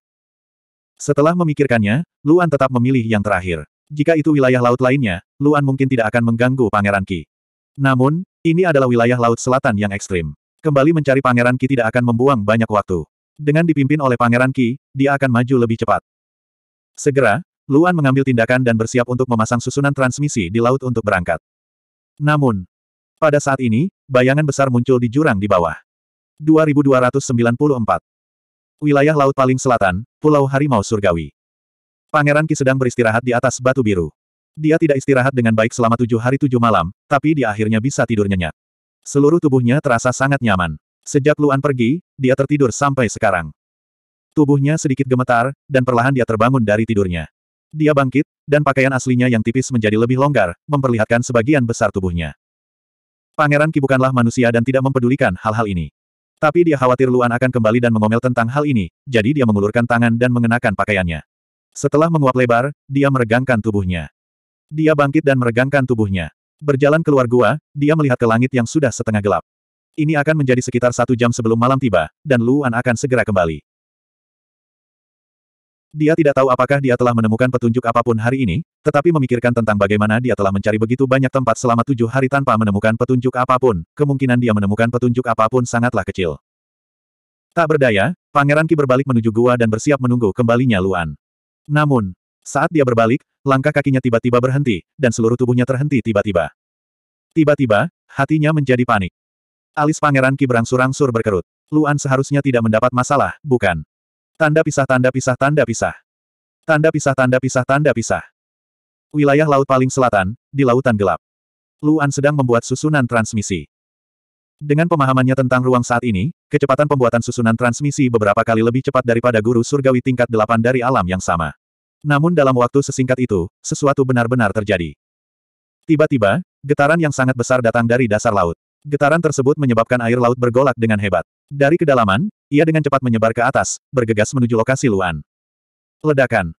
Setelah memikirkannya, Luan tetap memilih yang terakhir. Jika itu wilayah laut lainnya, Luan mungkin tidak akan mengganggu Pangeran Ki. Namun, ini adalah wilayah laut selatan yang ekstrim. Kembali mencari Pangeran Ki tidak akan membuang banyak waktu. Dengan dipimpin oleh Pangeran Ki, dia akan maju lebih cepat. Segera, Luan mengambil tindakan dan bersiap untuk memasang susunan transmisi di laut untuk berangkat. Namun, pada saat ini, bayangan besar muncul di jurang di bawah. 2294 Wilayah laut paling selatan, Pulau Harimau Surgawi. Pangeran Ki sedang beristirahat di atas batu biru. Dia tidak istirahat dengan baik selama tujuh hari tujuh malam, tapi dia akhirnya bisa tidur nyenyak. Seluruh tubuhnya terasa sangat nyaman. Sejak Luan pergi, dia tertidur sampai sekarang. Tubuhnya sedikit gemetar, dan perlahan dia terbangun dari tidurnya. Dia bangkit, dan pakaian aslinya yang tipis menjadi lebih longgar, memperlihatkan sebagian besar tubuhnya. Pangeran Ki bukanlah manusia dan tidak mempedulikan hal-hal ini. Tapi dia khawatir Luan akan kembali dan mengomel tentang hal ini, jadi dia mengulurkan tangan dan mengenakan pakaiannya. Setelah menguap lebar, dia meregangkan tubuhnya. Dia bangkit dan meregangkan tubuhnya. Berjalan keluar gua, dia melihat ke langit yang sudah setengah gelap. Ini akan menjadi sekitar satu jam sebelum malam tiba, dan Luan akan segera kembali. Dia tidak tahu apakah dia telah menemukan petunjuk apapun hari ini, tetapi memikirkan tentang bagaimana dia telah mencari begitu banyak tempat selama tujuh hari tanpa menemukan petunjuk apapun, kemungkinan dia menemukan petunjuk apapun sangatlah kecil. Tak berdaya, Pangeran Ki berbalik menuju gua dan bersiap menunggu kembalinya Luan. Namun, saat dia berbalik, langkah kakinya tiba-tiba berhenti, dan seluruh tubuhnya terhenti tiba-tiba. Tiba-tiba, hatinya menjadi panik. Alis Pangeran Ki berangsur-angsur berkerut. Luan seharusnya tidak mendapat masalah, bukan? Tanda pisah tanda pisah tanda pisah. Tanda pisah tanda pisah tanda pisah. Wilayah laut paling selatan, di lautan gelap. Luan sedang membuat susunan transmisi. Dengan pemahamannya tentang ruang saat ini, kecepatan pembuatan susunan transmisi beberapa kali lebih cepat daripada guru surgawi tingkat delapan dari alam yang sama. Namun dalam waktu sesingkat itu, sesuatu benar-benar terjadi. Tiba-tiba, getaran yang sangat besar datang dari dasar laut. Getaran tersebut menyebabkan air laut bergolak dengan hebat. Dari kedalaman, ia dengan cepat menyebar ke atas, bergegas menuju lokasi Luan. Ledakan.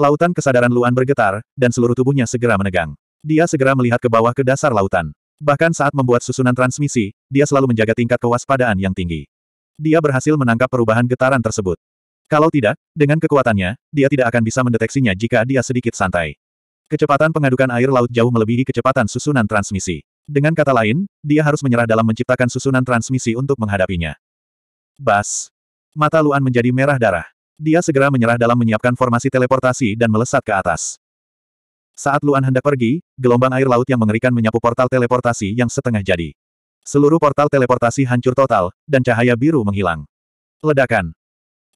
Lautan kesadaran Luan bergetar, dan seluruh tubuhnya segera menegang. Dia segera melihat ke bawah ke dasar lautan. Bahkan saat membuat susunan transmisi, dia selalu menjaga tingkat kewaspadaan yang tinggi. Dia berhasil menangkap perubahan getaran tersebut. Kalau tidak, dengan kekuatannya, dia tidak akan bisa mendeteksinya jika dia sedikit santai. Kecepatan pengadukan air laut jauh melebihi kecepatan susunan transmisi. Dengan kata lain, dia harus menyerah dalam menciptakan susunan transmisi untuk menghadapinya. Bas. Mata Luan menjadi merah darah. Dia segera menyerah dalam menyiapkan formasi teleportasi dan melesat ke atas. Saat Luan hendak pergi, gelombang air laut yang mengerikan menyapu portal teleportasi yang setengah jadi. Seluruh portal teleportasi hancur total, dan cahaya biru menghilang. Ledakan.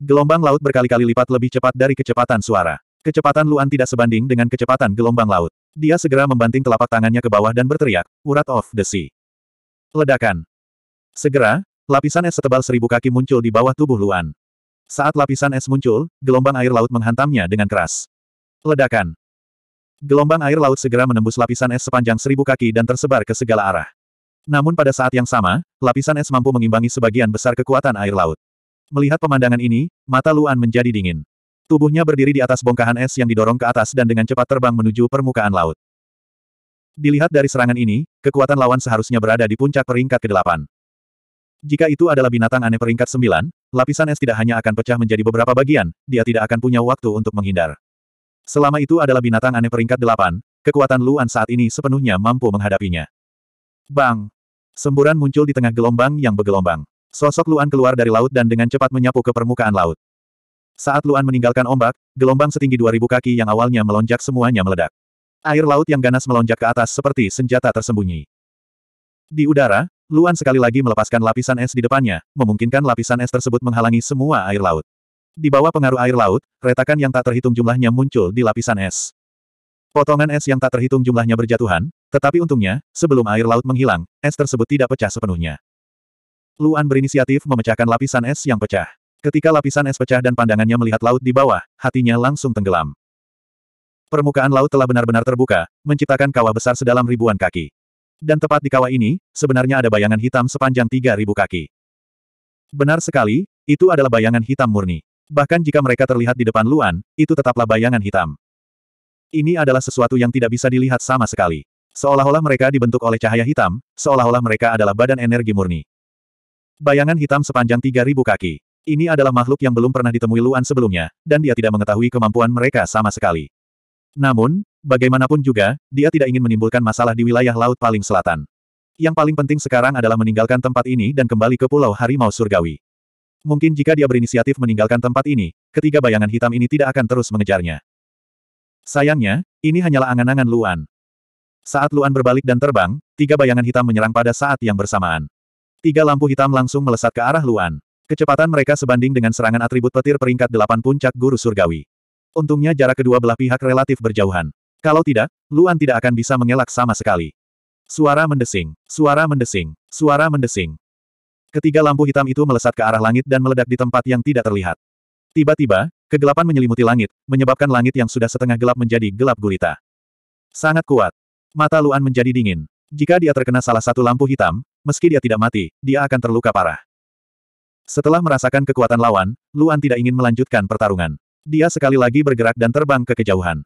Gelombang laut berkali-kali lipat lebih cepat dari kecepatan suara. Kecepatan Luan tidak sebanding dengan kecepatan gelombang laut. Dia segera membanting telapak tangannya ke bawah dan berteriak, urat of the sea. Ledakan. Segera, lapisan es setebal seribu kaki muncul di bawah tubuh Luan. Saat lapisan es muncul, gelombang air laut menghantamnya dengan keras. Ledakan. Gelombang air laut segera menembus lapisan es sepanjang seribu kaki dan tersebar ke segala arah. Namun pada saat yang sama, lapisan es mampu mengimbangi sebagian besar kekuatan air laut. Melihat pemandangan ini, mata Luan menjadi dingin. Tubuhnya berdiri di atas bongkahan es yang didorong ke atas dan dengan cepat terbang menuju permukaan laut. Dilihat dari serangan ini, kekuatan lawan seharusnya berada di puncak peringkat ke-8. Jika itu adalah binatang aneh peringkat 9, lapisan es tidak hanya akan pecah menjadi beberapa bagian, dia tidak akan punya waktu untuk menghindar. Selama itu adalah binatang aneh peringkat 8, kekuatan Luan saat ini sepenuhnya mampu menghadapinya. Bang! Semburan muncul di tengah gelombang yang bergelombang. Sosok Luan keluar dari laut dan dengan cepat menyapu ke permukaan laut. Saat Luan meninggalkan ombak, gelombang setinggi 2000 kaki yang awalnya melonjak semuanya meledak. Air laut yang ganas melonjak ke atas seperti senjata tersembunyi. Di udara, Luan sekali lagi melepaskan lapisan es di depannya, memungkinkan lapisan es tersebut menghalangi semua air laut. Di bawah pengaruh air laut, retakan yang tak terhitung jumlahnya muncul di lapisan es. Potongan es yang tak terhitung jumlahnya berjatuhan, tetapi untungnya, sebelum air laut menghilang, es tersebut tidak pecah sepenuhnya. Luan berinisiatif memecahkan lapisan es yang pecah. Ketika lapisan es pecah dan pandangannya melihat laut di bawah, hatinya langsung tenggelam. Permukaan laut telah benar-benar terbuka, menciptakan kawah besar sedalam ribuan kaki. Dan tepat di kawah ini, sebenarnya ada bayangan hitam sepanjang 3.000 kaki. Benar sekali, itu adalah bayangan hitam murni. Bahkan jika mereka terlihat di depan Luan, itu tetaplah bayangan hitam. Ini adalah sesuatu yang tidak bisa dilihat sama sekali. Seolah-olah mereka dibentuk oleh cahaya hitam, seolah-olah mereka adalah badan energi murni. Bayangan hitam sepanjang 3.000 kaki. Ini adalah makhluk yang belum pernah ditemui Luan sebelumnya, dan dia tidak mengetahui kemampuan mereka sama sekali. Namun, bagaimanapun juga, dia tidak ingin menimbulkan masalah di wilayah laut paling selatan. Yang paling penting sekarang adalah meninggalkan tempat ini dan kembali ke Pulau Harimau Surgawi. Mungkin jika dia berinisiatif meninggalkan tempat ini, ketiga bayangan hitam ini tidak akan terus mengejarnya. Sayangnya, ini hanyalah angan-angan Luan. Saat Luan berbalik dan terbang, tiga bayangan hitam menyerang pada saat yang bersamaan. Tiga lampu hitam langsung melesat ke arah Luan. Kecepatan mereka sebanding dengan serangan atribut petir peringkat delapan puncak guru surgawi. Untungnya jarak kedua belah pihak relatif berjauhan. Kalau tidak, Luan tidak akan bisa mengelak sama sekali. Suara mendesing, suara mendesing, suara mendesing. Ketiga lampu hitam itu melesat ke arah langit dan meledak di tempat yang tidak terlihat. Tiba-tiba, kegelapan menyelimuti langit, menyebabkan langit yang sudah setengah gelap menjadi gelap gulita. Sangat kuat. Mata Luan menjadi dingin. Jika dia terkena salah satu lampu hitam, meski dia tidak mati, dia akan terluka parah. Setelah merasakan kekuatan lawan, Luan tidak ingin melanjutkan pertarungan. Dia sekali lagi bergerak dan terbang ke kejauhan.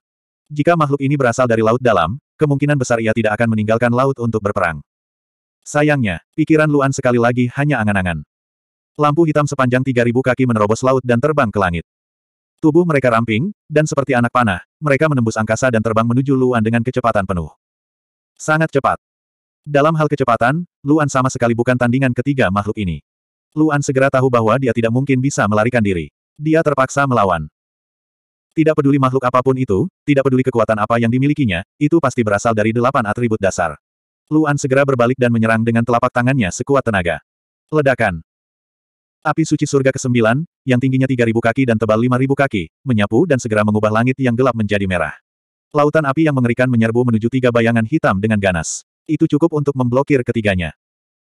Jika makhluk ini berasal dari laut dalam, kemungkinan besar ia tidak akan meninggalkan laut untuk berperang. Sayangnya, pikiran Luan sekali lagi hanya angan-angan. Lampu hitam sepanjang 3000 kaki menerobos laut dan terbang ke langit. Tubuh mereka ramping, dan seperti anak panah, mereka menembus angkasa dan terbang menuju Luan dengan kecepatan penuh. Sangat cepat. Dalam hal kecepatan, Luan sama sekali bukan tandingan ketiga makhluk ini. Luan segera tahu bahwa dia tidak mungkin bisa melarikan diri. Dia terpaksa melawan. Tidak peduli makhluk apapun itu, tidak peduli kekuatan apa yang dimilikinya, itu pasti berasal dari delapan atribut dasar. Luan segera berbalik dan menyerang dengan telapak tangannya sekuat tenaga. Ledakan. Api suci surga ke-9, yang tingginya 3.000 kaki dan tebal 5.000 kaki, menyapu dan segera mengubah langit yang gelap menjadi merah. Lautan api yang mengerikan menyerbu menuju tiga bayangan hitam dengan ganas itu cukup untuk memblokir ketiganya.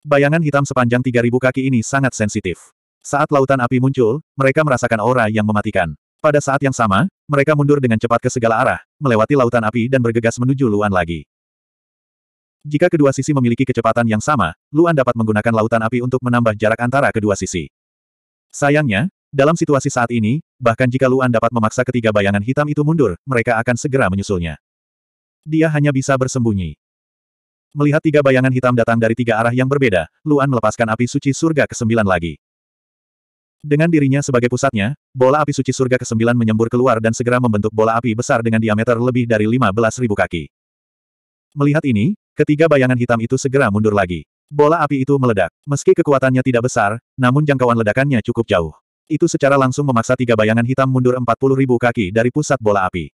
Bayangan hitam sepanjang 3000 kaki ini sangat sensitif. Saat lautan api muncul, mereka merasakan aura yang mematikan. Pada saat yang sama, mereka mundur dengan cepat ke segala arah, melewati lautan api dan bergegas menuju Luan lagi. Jika kedua sisi memiliki kecepatan yang sama, Luan dapat menggunakan lautan api untuk menambah jarak antara kedua sisi. Sayangnya, dalam situasi saat ini, bahkan jika Luan dapat memaksa ketiga bayangan hitam itu mundur, mereka akan segera menyusulnya. Dia hanya bisa bersembunyi. Melihat tiga bayangan hitam datang dari tiga arah yang berbeda, Luan melepaskan api suci surga ke-9 lagi. Dengan dirinya sebagai pusatnya, bola api suci surga ke-9 menyembur keluar dan segera membentuk bola api besar dengan diameter lebih dari 15.000 kaki. Melihat ini, ketiga bayangan hitam itu segera mundur lagi. Bola api itu meledak. Meski kekuatannya tidak besar, namun jangkauan ledakannya cukup jauh. Itu secara langsung memaksa tiga bayangan hitam mundur 40.000 kaki dari pusat bola api.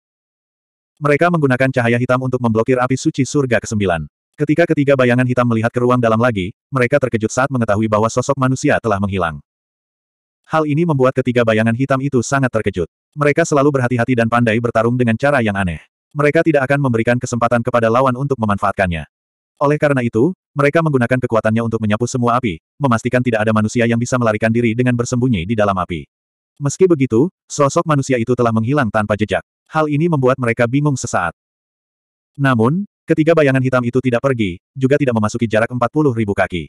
Mereka menggunakan cahaya hitam untuk memblokir api suci surga ke-9. Ketika ketiga bayangan hitam melihat ke ruang dalam lagi, mereka terkejut saat mengetahui bahwa sosok manusia telah menghilang. Hal ini membuat ketiga bayangan hitam itu sangat terkejut. Mereka selalu berhati-hati dan pandai bertarung dengan cara yang aneh. Mereka tidak akan memberikan kesempatan kepada lawan untuk memanfaatkannya. Oleh karena itu, mereka menggunakan kekuatannya untuk menyapu semua api, memastikan tidak ada manusia yang bisa melarikan diri dengan bersembunyi di dalam api. Meski begitu, sosok manusia itu telah menghilang tanpa jejak. Hal ini membuat mereka bingung sesaat. Namun, Ketiga bayangan hitam itu tidak pergi, juga tidak memasuki jarak 40 ribu kaki.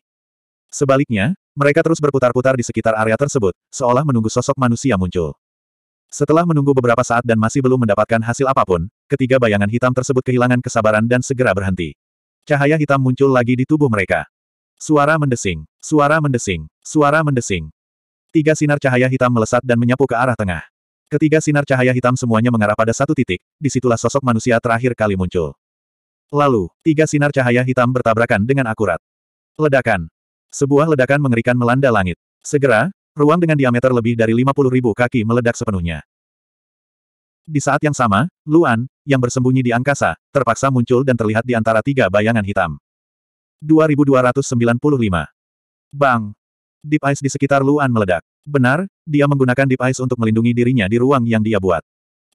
Sebaliknya, mereka terus berputar-putar di sekitar area tersebut, seolah menunggu sosok manusia muncul. Setelah menunggu beberapa saat dan masih belum mendapatkan hasil apapun, ketiga bayangan hitam tersebut kehilangan kesabaran dan segera berhenti. Cahaya hitam muncul lagi di tubuh mereka. Suara mendesing, suara mendesing, suara mendesing. Tiga sinar cahaya hitam melesat dan menyapu ke arah tengah. Ketiga sinar cahaya hitam semuanya mengarah pada satu titik, disitulah sosok manusia terakhir kali muncul. Lalu, tiga sinar cahaya hitam bertabrakan dengan akurat. Ledakan. Sebuah ledakan mengerikan melanda langit. Segera, ruang dengan diameter lebih dari 50 ribu kaki meledak sepenuhnya. Di saat yang sama, Luan, yang bersembunyi di angkasa, terpaksa muncul dan terlihat di antara tiga bayangan hitam. 2295. Bang! Deep Ice di sekitar Luan meledak. Benar, dia menggunakan Deep Ice untuk melindungi dirinya di ruang yang dia buat.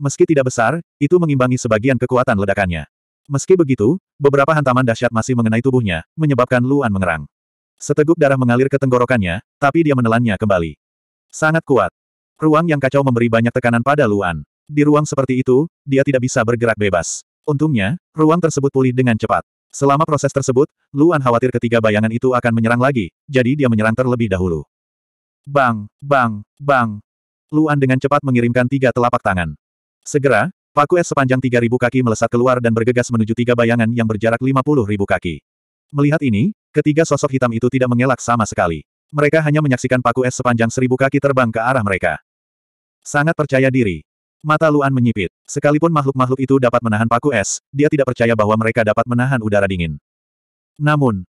Meski tidak besar, itu mengimbangi sebagian kekuatan ledakannya. Meski begitu, beberapa hantaman dahsyat masih mengenai tubuhnya, menyebabkan Luan mengerang. Seteguk darah mengalir ke tenggorokannya, tapi dia menelannya kembali. Sangat kuat. Ruang yang kacau memberi banyak tekanan pada Luan. Di ruang seperti itu, dia tidak bisa bergerak bebas. Untungnya, ruang tersebut pulih dengan cepat. Selama proses tersebut, Luan khawatir ketiga bayangan itu akan menyerang lagi, jadi dia menyerang terlebih dahulu. Bang, bang, bang. Luan dengan cepat mengirimkan tiga telapak tangan. Segera, Paku es sepanjang 3.000 kaki melesat keluar dan bergegas menuju tiga bayangan yang berjarak 50.000 kaki. Melihat ini, ketiga sosok hitam itu tidak mengelak sama sekali. Mereka hanya menyaksikan paku es sepanjang seribu kaki terbang ke arah mereka. Sangat percaya diri. Mata Luan menyipit. Sekalipun makhluk-makhluk itu dapat menahan paku es, dia tidak percaya bahwa mereka dapat menahan udara dingin. Namun,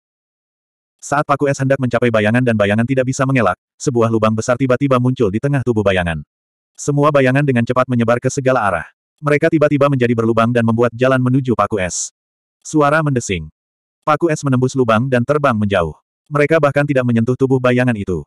saat paku es hendak mencapai bayangan dan bayangan tidak bisa mengelak, sebuah lubang besar tiba-tiba muncul di tengah tubuh bayangan. Semua bayangan dengan cepat menyebar ke segala arah. Mereka tiba-tiba menjadi berlubang dan membuat jalan menuju paku es. Suara mendesing. Paku es menembus lubang dan terbang menjauh. Mereka bahkan tidak menyentuh tubuh bayangan itu.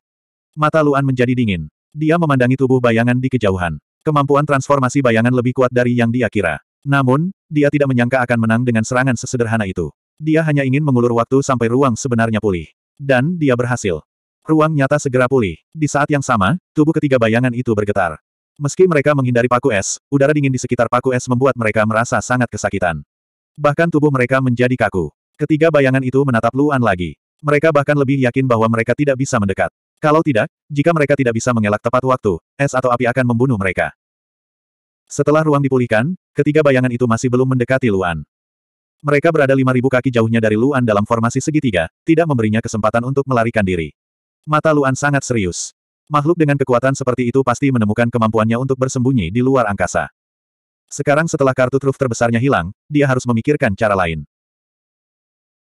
Mata Luan menjadi dingin. Dia memandangi tubuh bayangan di kejauhan. Kemampuan transformasi bayangan lebih kuat dari yang dia kira. Namun, dia tidak menyangka akan menang dengan serangan sesederhana itu. Dia hanya ingin mengulur waktu sampai ruang sebenarnya pulih. Dan dia berhasil. Ruang nyata segera pulih. Di saat yang sama, tubuh ketiga bayangan itu bergetar. Meski mereka menghindari paku es, udara dingin di sekitar paku es membuat mereka merasa sangat kesakitan. Bahkan tubuh mereka menjadi kaku. Ketiga bayangan itu menatap Luan lagi. Mereka bahkan lebih yakin bahwa mereka tidak bisa mendekat. Kalau tidak, jika mereka tidak bisa mengelak tepat waktu, es atau api akan membunuh mereka. Setelah ruang dipulihkan, ketiga bayangan itu masih belum mendekati Luan. Mereka berada 5.000 kaki jauhnya dari Luan dalam formasi segitiga, tidak memberinya kesempatan untuk melarikan diri. Mata Luan sangat serius. Makhluk dengan kekuatan seperti itu pasti menemukan kemampuannya untuk bersembunyi di luar angkasa. Sekarang setelah kartu truf terbesarnya hilang, dia harus memikirkan cara lain.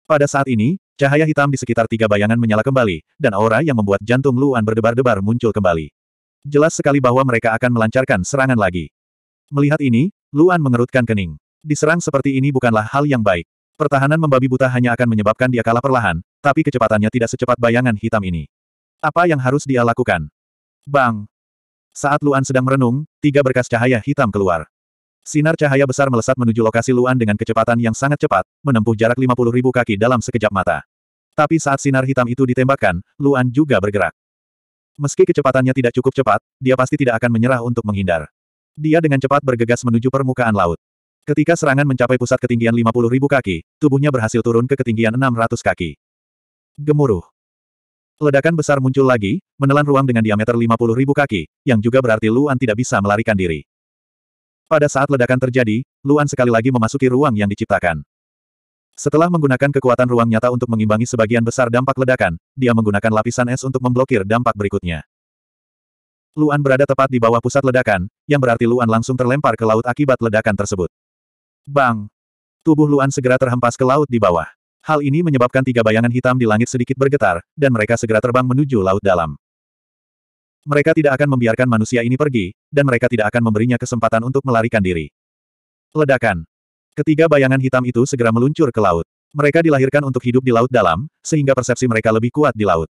Pada saat ini, cahaya hitam di sekitar tiga bayangan menyala kembali, dan aura yang membuat jantung Luan berdebar-debar muncul kembali. Jelas sekali bahwa mereka akan melancarkan serangan lagi. Melihat ini, Luan mengerutkan kening. Diserang seperti ini bukanlah hal yang baik. Pertahanan membabi buta hanya akan menyebabkan dia kalah perlahan, tapi kecepatannya tidak secepat bayangan hitam ini. Apa yang harus dia lakukan? Bang! Saat Luan sedang merenung, tiga berkas cahaya hitam keluar. Sinar cahaya besar melesat menuju lokasi Luan dengan kecepatan yang sangat cepat, menempuh jarak 50 ribu kaki dalam sekejap mata. Tapi saat sinar hitam itu ditembakkan, Luan juga bergerak. Meski kecepatannya tidak cukup cepat, dia pasti tidak akan menyerah untuk menghindar. Dia dengan cepat bergegas menuju permukaan laut. Ketika serangan mencapai pusat ketinggian 50 ribu kaki, tubuhnya berhasil turun ke ketinggian 600 kaki. Gemuruh. Ledakan besar muncul lagi, menelan ruang dengan diameter 50 ribu kaki, yang juga berarti Luan tidak bisa melarikan diri. Pada saat ledakan terjadi, Luan sekali lagi memasuki ruang yang diciptakan. Setelah menggunakan kekuatan ruang nyata untuk mengimbangi sebagian besar dampak ledakan, dia menggunakan lapisan es untuk memblokir dampak berikutnya. Luan berada tepat di bawah pusat ledakan, yang berarti Luan langsung terlempar ke laut akibat ledakan tersebut. Bang! Tubuh Luan segera terhempas ke laut di bawah. Hal ini menyebabkan tiga bayangan hitam di langit sedikit bergetar, dan mereka segera terbang menuju laut dalam. Mereka tidak akan membiarkan manusia ini pergi, dan mereka tidak akan memberinya kesempatan untuk melarikan diri. Ledakan. Ketiga bayangan hitam itu segera meluncur ke laut. Mereka dilahirkan untuk hidup di laut dalam, sehingga persepsi mereka lebih kuat di laut.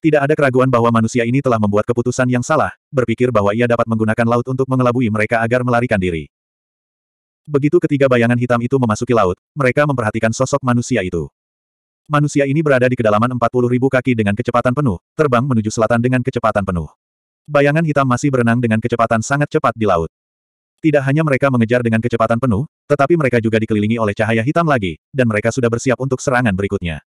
Tidak ada keraguan bahwa manusia ini telah membuat keputusan yang salah, berpikir bahwa ia dapat menggunakan laut untuk mengelabui mereka agar melarikan diri. Begitu ketiga bayangan hitam itu memasuki laut, mereka memperhatikan sosok manusia itu. Manusia ini berada di kedalaman 40 ribu kaki dengan kecepatan penuh, terbang menuju selatan dengan kecepatan penuh. Bayangan hitam masih berenang dengan kecepatan sangat cepat di laut. Tidak hanya mereka mengejar dengan kecepatan penuh, tetapi mereka juga dikelilingi oleh cahaya hitam lagi, dan mereka sudah bersiap untuk serangan berikutnya.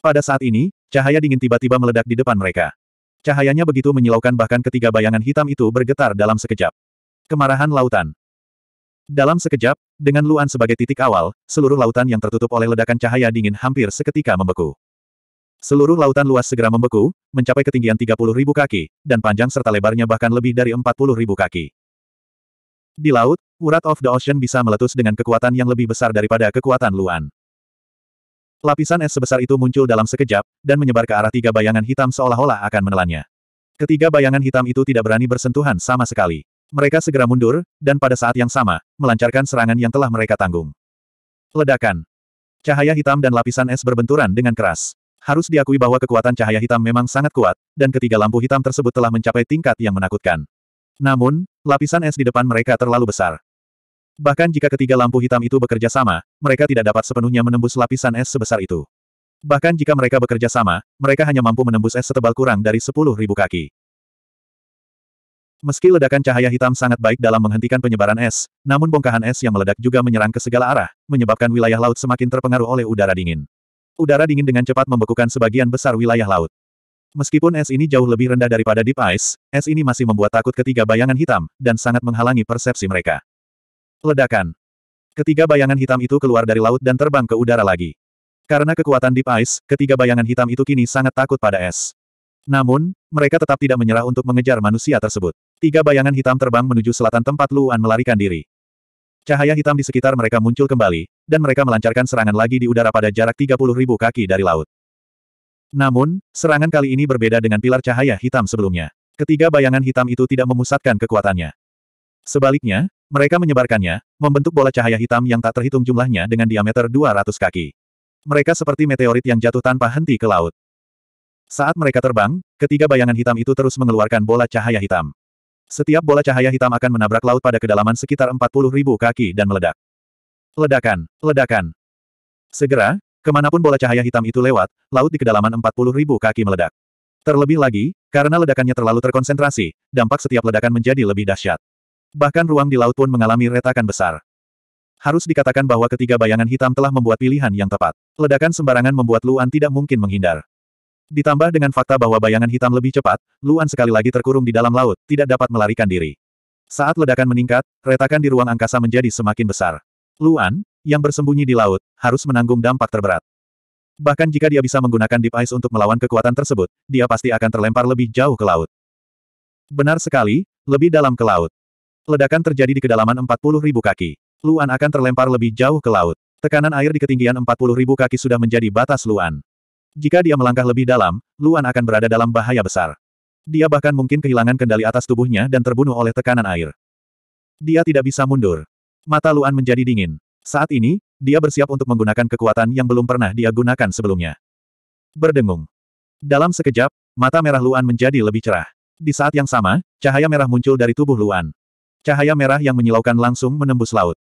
Pada saat ini, cahaya dingin tiba-tiba meledak di depan mereka. Cahayanya begitu menyilaukan bahkan ketiga bayangan hitam itu bergetar dalam sekejap. Kemarahan lautan. Dalam sekejap, dengan Luan sebagai titik awal, seluruh lautan yang tertutup oleh ledakan cahaya dingin hampir seketika membeku. Seluruh lautan luas segera membeku, mencapai ketinggian 30.000 kaki, dan panjang serta lebarnya bahkan lebih dari 40.000 kaki. Di laut, urat of the ocean bisa meletus dengan kekuatan yang lebih besar daripada kekuatan Luan. Lapisan es sebesar itu muncul dalam sekejap, dan menyebar ke arah tiga bayangan hitam seolah-olah akan menelannya. Ketiga bayangan hitam itu tidak berani bersentuhan sama sekali. Mereka segera mundur, dan pada saat yang sama, melancarkan serangan yang telah mereka tanggung. Ledakan. Cahaya hitam dan lapisan es berbenturan dengan keras. Harus diakui bahwa kekuatan cahaya hitam memang sangat kuat, dan ketiga lampu hitam tersebut telah mencapai tingkat yang menakutkan. Namun, lapisan es di depan mereka terlalu besar. Bahkan jika ketiga lampu hitam itu bekerja sama, mereka tidak dapat sepenuhnya menembus lapisan es sebesar itu. Bahkan jika mereka bekerja sama, mereka hanya mampu menembus es setebal kurang dari 10.000 kaki. Meski ledakan cahaya hitam sangat baik dalam menghentikan penyebaran es, namun bongkahan es yang meledak juga menyerang ke segala arah, menyebabkan wilayah laut semakin terpengaruh oleh udara dingin. Udara dingin dengan cepat membekukan sebagian besar wilayah laut. Meskipun es ini jauh lebih rendah daripada Deep Ice, es ini masih membuat takut ketiga bayangan hitam, dan sangat menghalangi persepsi mereka. Ledakan. Ketiga bayangan hitam itu keluar dari laut dan terbang ke udara lagi. Karena kekuatan Deep Ice, ketiga bayangan hitam itu kini sangat takut pada es. Namun, mereka tetap tidak menyerah untuk mengejar manusia tersebut. Tiga bayangan hitam terbang menuju selatan tempat Luan melarikan diri. Cahaya hitam di sekitar mereka muncul kembali, dan mereka melancarkan serangan lagi di udara pada jarak ribu kaki dari laut. Namun, serangan kali ini berbeda dengan pilar cahaya hitam sebelumnya. Ketiga bayangan hitam itu tidak memusatkan kekuatannya. Sebaliknya, mereka menyebarkannya, membentuk bola cahaya hitam yang tak terhitung jumlahnya dengan diameter 200 kaki. Mereka seperti meteorit yang jatuh tanpa henti ke laut. Saat mereka terbang, ketiga bayangan hitam itu terus mengeluarkan bola cahaya hitam. Setiap bola cahaya hitam akan menabrak laut pada kedalaman sekitar 40 ribu kaki dan meledak. Ledakan, ledakan. Segera, kemanapun bola cahaya hitam itu lewat, laut di kedalaman 40 ribu kaki meledak. Terlebih lagi, karena ledakannya terlalu terkonsentrasi, dampak setiap ledakan menjadi lebih dahsyat. Bahkan ruang di laut pun mengalami retakan besar. Harus dikatakan bahwa ketiga bayangan hitam telah membuat pilihan yang tepat. Ledakan sembarangan membuat Luan tidak mungkin menghindar. Ditambah dengan fakta bahwa bayangan hitam lebih cepat, Luan sekali lagi terkurung di dalam laut, tidak dapat melarikan diri. Saat ledakan meningkat, retakan di ruang angkasa menjadi semakin besar. Luan, yang bersembunyi di laut, harus menanggung dampak terberat. Bahkan jika dia bisa menggunakan Deep Ice untuk melawan kekuatan tersebut, dia pasti akan terlempar lebih jauh ke laut. Benar sekali, lebih dalam ke laut. Ledakan terjadi di kedalaman 40.000 kaki. Luan akan terlempar lebih jauh ke laut. Tekanan air di ketinggian 40.000 kaki sudah menjadi batas Luan. Jika dia melangkah lebih dalam, Luan akan berada dalam bahaya besar. Dia bahkan mungkin kehilangan kendali atas tubuhnya dan terbunuh oleh tekanan air. Dia tidak bisa mundur. Mata Luan menjadi dingin. Saat ini, dia bersiap untuk menggunakan kekuatan yang belum pernah dia gunakan sebelumnya. Berdengung. Dalam sekejap, mata merah Luan menjadi lebih cerah. Di saat yang sama, cahaya merah muncul dari tubuh Luan. Cahaya merah yang menyilaukan langsung menembus laut.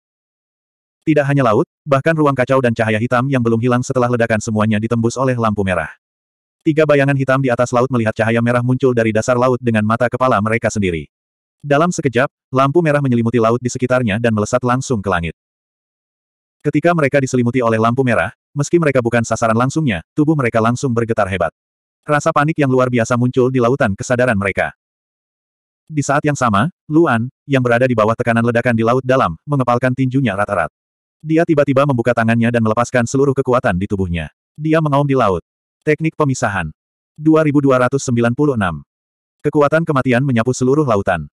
Tidak hanya laut, bahkan ruang kacau dan cahaya hitam yang belum hilang setelah ledakan semuanya ditembus oleh lampu merah. Tiga bayangan hitam di atas laut melihat cahaya merah muncul dari dasar laut dengan mata kepala mereka sendiri. Dalam sekejap, lampu merah menyelimuti laut di sekitarnya dan melesat langsung ke langit. Ketika mereka diselimuti oleh lampu merah, meski mereka bukan sasaran langsungnya, tubuh mereka langsung bergetar hebat. Rasa panik yang luar biasa muncul di lautan kesadaran mereka. Di saat yang sama, Luan, yang berada di bawah tekanan ledakan di laut dalam, mengepalkan tinjunya rata rata dia tiba-tiba membuka tangannya dan melepaskan seluruh kekuatan di tubuhnya. Dia mengaum di laut. Teknik pemisahan. 2296. Kekuatan kematian menyapu seluruh lautan.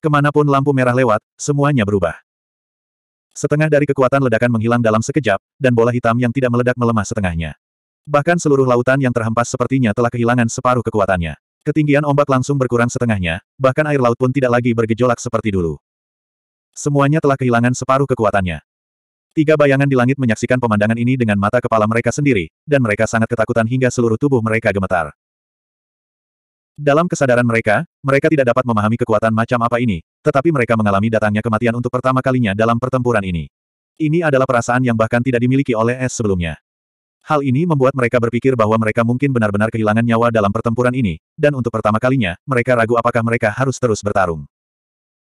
Kemanapun lampu merah lewat, semuanya berubah. Setengah dari kekuatan ledakan menghilang dalam sekejap, dan bola hitam yang tidak meledak melemah setengahnya. Bahkan seluruh lautan yang terhempas sepertinya telah kehilangan separuh kekuatannya. Ketinggian ombak langsung berkurang setengahnya, bahkan air laut pun tidak lagi bergejolak seperti dulu. Semuanya telah kehilangan separuh kekuatannya. Tiga bayangan di langit menyaksikan pemandangan ini dengan mata kepala mereka sendiri, dan mereka sangat ketakutan hingga seluruh tubuh mereka gemetar. Dalam kesadaran mereka, mereka tidak dapat memahami kekuatan macam apa ini, tetapi mereka mengalami datangnya kematian untuk pertama kalinya dalam pertempuran ini. Ini adalah perasaan yang bahkan tidak dimiliki oleh Es sebelumnya. Hal ini membuat mereka berpikir bahwa mereka mungkin benar-benar kehilangan nyawa dalam pertempuran ini, dan untuk pertama kalinya, mereka ragu apakah mereka harus terus bertarung.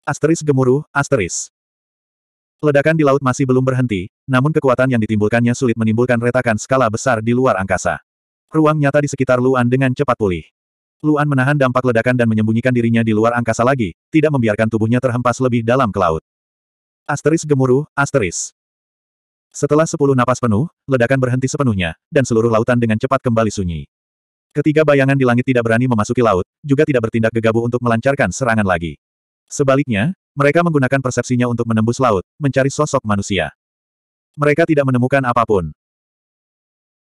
Asteris gemuruh, asteris. Ledakan di laut masih belum berhenti, namun kekuatan yang ditimbulkannya sulit menimbulkan retakan skala besar di luar angkasa. Ruang nyata di sekitar Luan dengan cepat pulih. Luan menahan dampak ledakan dan menyembunyikan dirinya di luar angkasa lagi, tidak membiarkan tubuhnya terhempas lebih dalam ke laut. Asteris gemuruh, asteris. Setelah sepuluh napas penuh, ledakan berhenti sepenuhnya, dan seluruh lautan dengan cepat kembali sunyi. Ketiga bayangan di langit tidak berani memasuki laut, juga tidak bertindak gegabah untuk melancarkan serangan lagi. Sebaliknya, mereka menggunakan persepsinya untuk menembus laut, mencari sosok manusia. Mereka tidak menemukan apapun.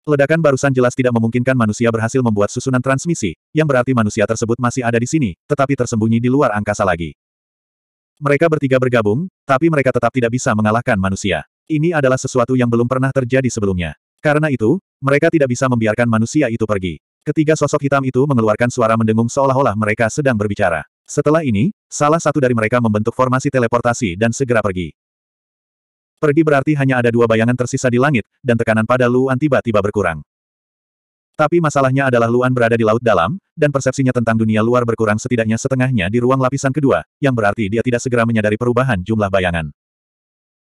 Ledakan barusan jelas tidak memungkinkan manusia berhasil membuat susunan transmisi, yang berarti manusia tersebut masih ada di sini, tetapi tersembunyi di luar angkasa lagi. Mereka bertiga bergabung, tapi mereka tetap tidak bisa mengalahkan manusia. Ini adalah sesuatu yang belum pernah terjadi sebelumnya. Karena itu, mereka tidak bisa membiarkan manusia itu pergi. Ketiga sosok hitam itu mengeluarkan suara mendengung seolah-olah mereka sedang berbicara. Setelah ini, Salah satu dari mereka membentuk formasi teleportasi dan segera pergi. Pergi berarti hanya ada dua bayangan tersisa di langit, dan tekanan pada Luan tiba-tiba berkurang. Tapi masalahnya adalah Luan berada di laut dalam, dan persepsinya tentang dunia luar berkurang setidaknya setengahnya di ruang lapisan kedua, yang berarti dia tidak segera menyadari perubahan jumlah bayangan.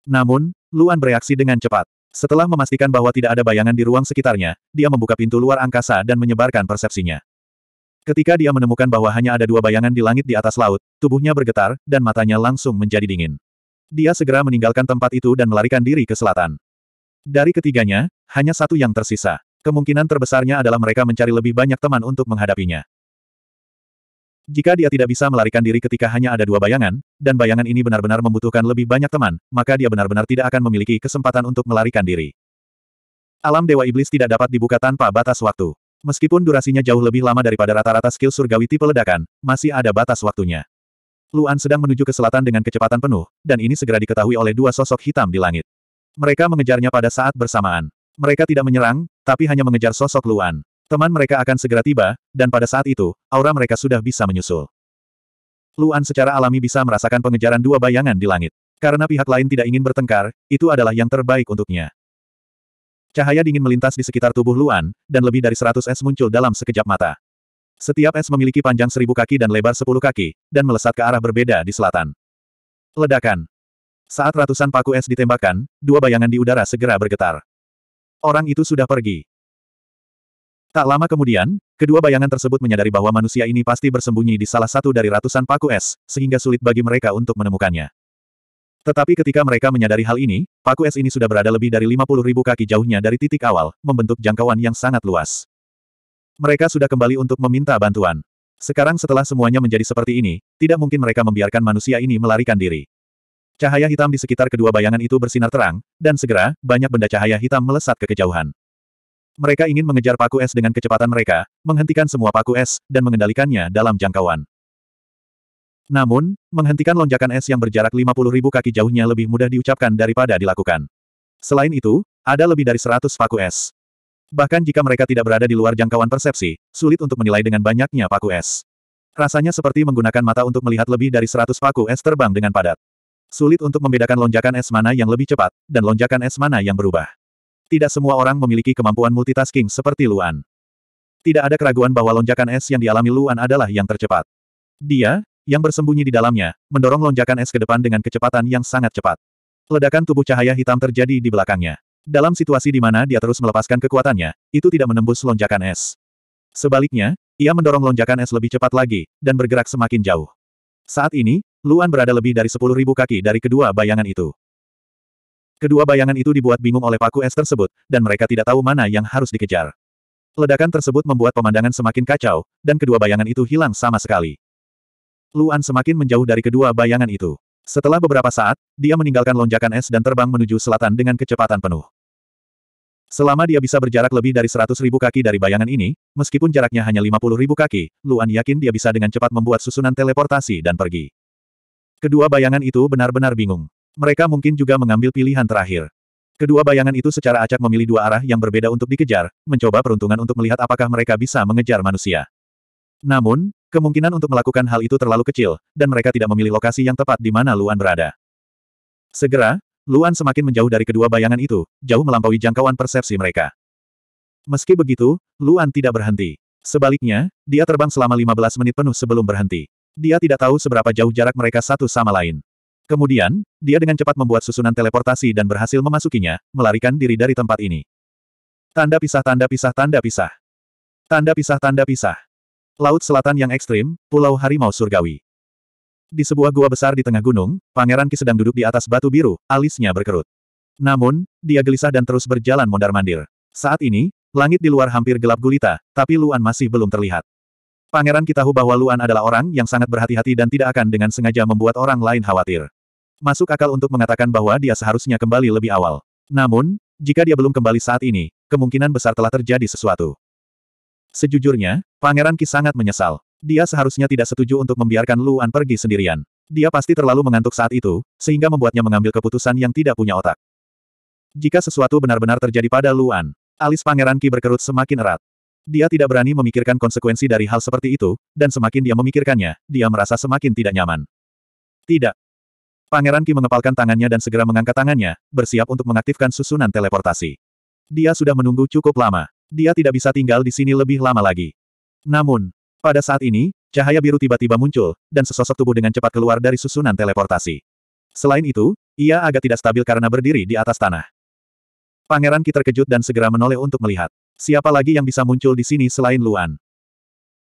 Namun, Luan bereaksi dengan cepat. Setelah memastikan bahwa tidak ada bayangan di ruang sekitarnya, dia membuka pintu luar angkasa dan menyebarkan persepsinya. Ketika dia menemukan bahwa hanya ada dua bayangan di langit di atas laut, tubuhnya bergetar, dan matanya langsung menjadi dingin. Dia segera meninggalkan tempat itu dan melarikan diri ke selatan. Dari ketiganya, hanya satu yang tersisa. Kemungkinan terbesarnya adalah mereka mencari lebih banyak teman untuk menghadapinya. Jika dia tidak bisa melarikan diri ketika hanya ada dua bayangan, dan bayangan ini benar-benar membutuhkan lebih banyak teman, maka dia benar-benar tidak akan memiliki kesempatan untuk melarikan diri. Alam Dewa Iblis tidak dapat dibuka tanpa batas waktu. Meskipun durasinya jauh lebih lama daripada rata-rata skill surgawi tipe ledakan, masih ada batas waktunya. Luan sedang menuju ke selatan dengan kecepatan penuh, dan ini segera diketahui oleh dua sosok hitam di langit. Mereka mengejarnya pada saat bersamaan. Mereka tidak menyerang, tapi hanya mengejar sosok Luan. Teman mereka akan segera tiba, dan pada saat itu, aura mereka sudah bisa menyusul. Luan secara alami bisa merasakan pengejaran dua bayangan di langit. Karena pihak lain tidak ingin bertengkar, itu adalah yang terbaik untuknya. Cahaya dingin melintas di sekitar tubuh Luan, dan lebih dari seratus es muncul dalam sekejap mata. Setiap es memiliki panjang seribu kaki dan lebar sepuluh kaki, dan melesat ke arah berbeda di selatan. Ledakan. Saat ratusan paku es ditembakkan, dua bayangan di udara segera bergetar. Orang itu sudah pergi. Tak lama kemudian, kedua bayangan tersebut menyadari bahwa manusia ini pasti bersembunyi di salah satu dari ratusan paku es, sehingga sulit bagi mereka untuk menemukannya. Tetapi ketika mereka menyadari hal ini, paku es ini sudah berada lebih dari 50 ribu kaki jauhnya dari titik awal, membentuk jangkauan yang sangat luas. Mereka sudah kembali untuk meminta bantuan. Sekarang setelah semuanya menjadi seperti ini, tidak mungkin mereka membiarkan manusia ini melarikan diri. Cahaya hitam di sekitar kedua bayangan itu bersinar terang, dan segera, banyak benda cahaya hitam melesat ke kejauhan. Mereka ingin mengejar paku es dengan kecepatan mereka, menghentikan semua paku es, dan mengendalikannya dalam jangkauan. Namun, menghentikan lonjakan es yang berjarak 50 ribu kaki jauhnya lebih mudah diucapkan daripada dilakukan. Selain itu, ada lebih dari 100 paku es. Bahkan jika mereka tidak berada di luar jangkauan persepsi, sulit untuk menilai dengan banyaknya paku es. Rasanya seperti menggunakan mata untuk melihat lebih dari 100 paku es terbang dengan padat. Sulit untuk membedakan lonjakan es mana yang lebih cepat, dan lonjakan es mana yang berubah. Tidak semua orang memiliki kemampuan multitasking seperti Luan. Tidak ada keraguan bahwa lonjakan es yang dialami Luan adalah yang tercepat. Dia, yang bersembunyi di dalamnya, mendorong lonjakan es ke depan dengan kecepatan yang sangat cepat. Ledakan tubuh cahaya hitam terjadi di belakangnya. Dalam situasi di mana dia terus melepaskan kekuatannya, itu tidak menembus lonjakan es. Sebaliknya, ia mendorong lonjakan es lebih cepat lagi, dan bergerak semakin jauh. Saat ini, Luan berada lebih dari 10.000 kaki dari kedua bayangan itu. Kedua bayangan itu dibuat bingung oleh paku es tersebut, dan mereka tidak tahu mana yang harus dikejar. Ledakan tersebut membuat pemandangan semakin kacau, dan kedua bayangan itu hilang sama sekali. Luan semakin menjauh dari kedua bayangan itu. Setelah beberapa saat, dia meninggalkan lonjakan es dan terbang menuju selatan dengan kecepatan penuh. Selama dia bisa berjarak lebih dari 100 ribu kaki dari bayangan ini, meskipun jaraknya hanya 50 ribu kaki, Luan yakin dia bisa dengan cepat membuat susunan teleportasi dan pergi. Kedua bayangan itu benar-benar bingung. Mereka mungkin juga mengambil pilihan terakhir. Kedua bayangan itu secara acak memilih dua arah yang berbeda untuk dikejar, mencoba peruntungan untuk melihat apakah mereka bisa mengejar manusia. Namun, Kemungkinan untuk melakukan hal itu terlalu kecil, dan mereka tidak memilih lokasi yang tepat di mana Luan berada. Segera, Luan semakin menjauh dari kedua bayangan itu, jauh melampaui jangkauan persepsi mereka. Meski begitu, Luan tidak berhenti. Sebaliknya, dia terbang selama 15 menit penuh sebelum berhenti. Dia tidak tahu seberapa jauh jarak mereka satu sama lain. Kemudian, dia dengan cepat membuat susunan teleportasi dan berhasil memasukinya, melarikan diri dari tempat ini. Tanda pisah tanda pisah tanda pisah. Tanda pisah tanda pisah. Laut selatan yang ekstrim, Pulau Harimau Surgawi. Di sebuah gua besar di tengah gunung, Pangeran Ki sedang duduk di atas batu biru, alisnya berkerut. Namun, dia gelisah dan terus berjalan mondar-mandir. Saat ini, langit di luar hampir gelap gulita, tapi Luan masih belum terlihat. Pangeran Ki tahu bahwa Luan adalah orang yang sangat berhati-hati dan tidak akan dengan sengaja membuat orang lain khawatir. Masuk akal untuk mengatakan bahwa dia seharusnya kembali lebih awal. Namun, jika dia belum kembali saat ini, kemungkinan besar telah terjadi sesuatu. Sejujurnya, Pangeran Ki sangat menyesal. Dia seharusnya tidak setuju untuk membiarkan Luan pergi sendirian. Dia pasti terlalu mengantuk saat itu, sehingga membuatnya mengambil keputusan yang tidak punya otak. Jika sesuatu benar-benar terjadi pada Luan, alis Pangeran Ki berkerut semakin erat. Dia tidak berani memikirkan konsekuensi dari hal seperti itu, dan semakin dia memikirkannya, dia merasa semakin tidak nyaman. Tidak. Pangeran Ki mengepalkan tangannya dan segera mengangkat tangannya, bersiap untuk mengaktifkan susunan teleportasi. Dia sudah menunggu cukup lama. Dia tidak bisa tinggal di sini lebih lama lagi. Namun, pada saat ini, cahaya biru tiba-tiba muncul, dan sesosok tubuh dengan cepat keluar dari susunan teleportasi. Selain itu, ia agak tidak stabil karena berdiri di atas tanah. Pangeran Ki terkejut dan segera menoleh untuk melihat. Siapa lagi yang bisa muncul di sini selain Luan?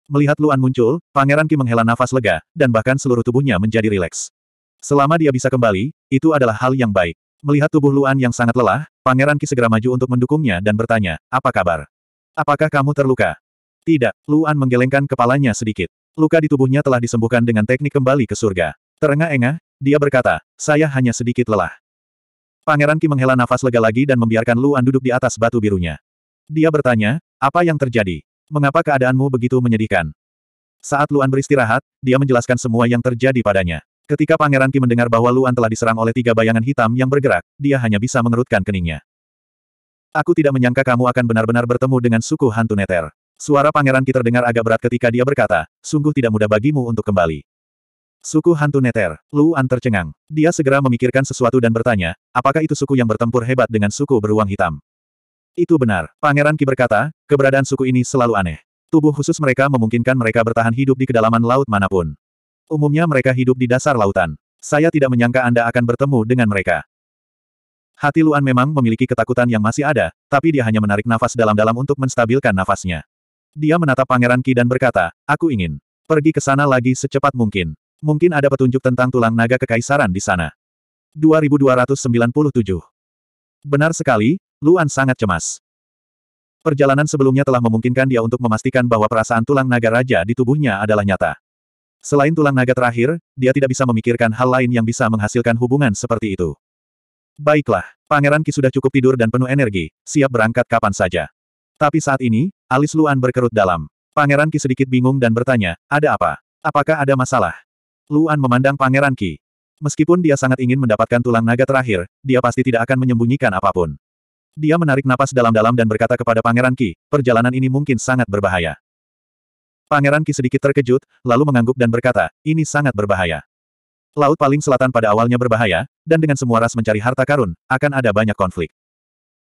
Melihat Luan muncul, Pangeran Ki menghela nafas lega, dan bahkan seluruh tubuhnya menjadi rileks. Selama dia bisa kembali, itu adalah hal yang baik. Melihat tubuh Luan yang sangat lelah, Pangeran Ki segera maju untuk mendukungnya dan bertanya, apa kabar? Apakah kamu terluka? Tidak, Luan menggelengkan kepalanya sedikit. Luka di tubuhnya telah disembuhkan dengan teknik kembali ke surga. Terengah-engah, dia berkata, saya hanya sedikit lelah. Pangeran Ki menghela nafas lega lagi dan membiarkan Luan duduk di atas batu birunya. Dia bertanya, apa yang terjadi? Mengapa keadaanmu begitu menyedihkan? Saat Luan beristirahat, dia menjelaskan semua yang terjadi padanya. Ketika Pangeran Ki mendengar bahwa Luan telah diserang oleh tiga bayangan hitam yang bergerak, dia hanya bisa mengerutkan keningnya. Aku tidak menyangka kamu akan benar-benar bertemu dengan suku hantu Neter. Suara Pangeran Ki terdengar agak berat ketika dia berkata, sungguh tidak mudah bagimu untuk kembali. Suku hantu Neter, Luan tercengang. Dia segera memikirkan sesuatu dan bertanya, apakah itu suku yang bertempur hebat dengan suku beruang hitam? Itu benar, Pangeran Ki berkata, keberadaan suku ini selalu aneh. Tubuh khusus mereka memungkinkan mereka bertahan hidup di kedalaman laut manapun. Umumnya mereka hidup di dasar lautan. Saya tidak menyangka Anda akan bertemu dengan mereka. Hati Luan memang memiliki ketakutan yang masih ada, tapi dia hanya menarik nafas dalam-dalam untuk menstabilkan nafasnya. Dia menatap Pangeran Ki dan berkata, aku ingin pergi ke sana lagi secepat mungkin. Mungkin ada petunjuk tentang tulang naga kekaisaran di sana. 2297 Benar sekali, Luan sangat cemas. Perjalanan sebelumnya telah memungkinkan dia untuk memastikan bahwa perasaan tulang naga raja di tubuhnya adalah nyata. Selain tulang naga terakhir, dia tidak bisa memikirkan hal lain yang bisa menghasilkan hubungan seperti itu. Baiklah, Pangeran Ki sudah cukup tidur dan penuh energi, siap berangkat kapan saja. Tapi saat ini, alis Luan berkerut dalam. Pangeran Ki sedikit bingung dan bertanya, ada apa? Apakah ada masalah? Luan memandang Pangeran Ki. Meskipun dia sangat ingin mendapatkan tulang naga terakhir, dia pasti tidak akan menyembunyikan apapun. Dia menarik napas dalam-dalam dan berkata kepada Pangeran Ki, perjalanan ini mungkin sangat berbahaya. Pangeran Ki sedikit terkejut, lalu mengangguk dan berkata, ini sangat berbahaya. Laut paling selatan pada awalnya berbahaya, dan dengan semua ras mencari harta karun, akan ada banyak konflik.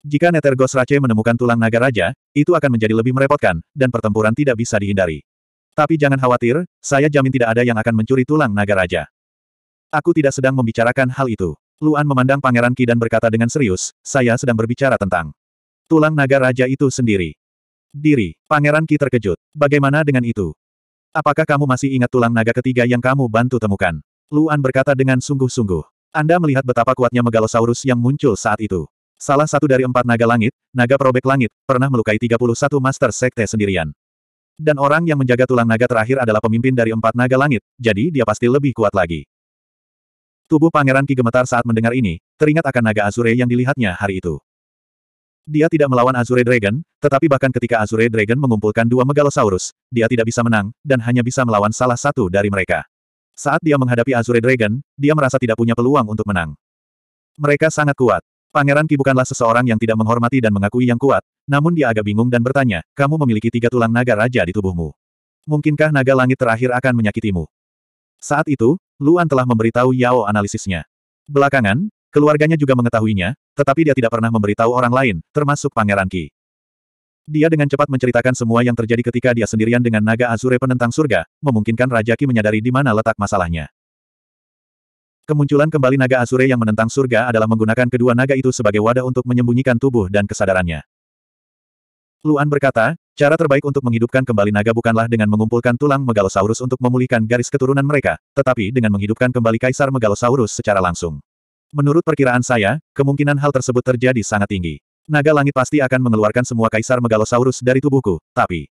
Jika Netergos Rache menemukan tulang naga raja, itu akan menjadi lebih merepotkan, dan pertempuran tidak bisa dihindari. Tapi jangan khawatir, saya jamin tidak ada yang akan mencuri tulang naga raja. Aku tidak sedang membicarakan hal itu. Luan memandang Pangeran Ki dan berkata dengan serius, saya sedang berbicara tentang tulang naga raja itu sendiri. Diri, Pangeran Ki terkejut. Bagaimana dengan itu? Apakah kamu masih ingat tulang naga ketiga yang kamu bantu temukan? Luan berkata dengan sungguh-sungguh. Anda melihat betapa kuatnya megalosaurus yang muncul saat itu. Salah satu dari empat naga langit, naga perobek langit, pernah melukai 31 master sekte sendirian. Dan orang yang menjaga tulang naga terakhir adalah pemimpin dari empat naga langit, jadi dia pasti lebih kuat lagi. Tubuh Pangeran Ki gemetar saat mendengar ini, teringat akan naga Azure yang dilihatnya hari itu. Dia tidak melawan Azure Dragon, tetapi bahkan ketika Azure Dragon mengumpulkan dua Megalosaurus, dia tidak bisa menang, dan hanya bisa melawan salah satu dari mereka. Saat dia menghadapi Azure Dragon, dia merasa tidak punya peluang untuk menang. Mereka sangat kuat. Pangeran Ki bukanlah seseorang yang tidak menghormati dan mengakui yang kuat, namun dia agak bingung dan bertanya, kamu memiliki tiga tulang naga raja di tubuhmu. Mungkinkah naga langit terakhir akan menyakitimu? Saat itu, Luan telah memberitahu Yao analisisnya. Belakangan, Keluarganya juga mengetahuinya, tetapi dia tidak pernah memberitahu orang lain, termasuk Pangeran Ki. Dia dengan cepat menceritakan semua yang terjadi ketika dia sendirian dengan naga Azure penentang surga, memungkinkan Raja Qi menyadari di mana letak masalahnya. Kemunculan kembali naga Azure yang menentang surga adalah menggunakan kedua naga itu sebagai wadah untuk menyembunyikan tubuh dan kesadarannya. Luan berkata, cara terbaik untuk menghidupkan kembali naga bukanlah dengan mengumpulkan tulang megalosaurus untuk memulihkan garis keturunan mereka, tetapi dengan menghidupkan kembali kaisar megalosaurus secara langsung. Menurut perkiraan saya, kemungkinan hal tersebut terjadi sangat tinggi. Naga langit pasti akan mengeluarkan semua kaisar megalosaurus dari tubuhku, tapi...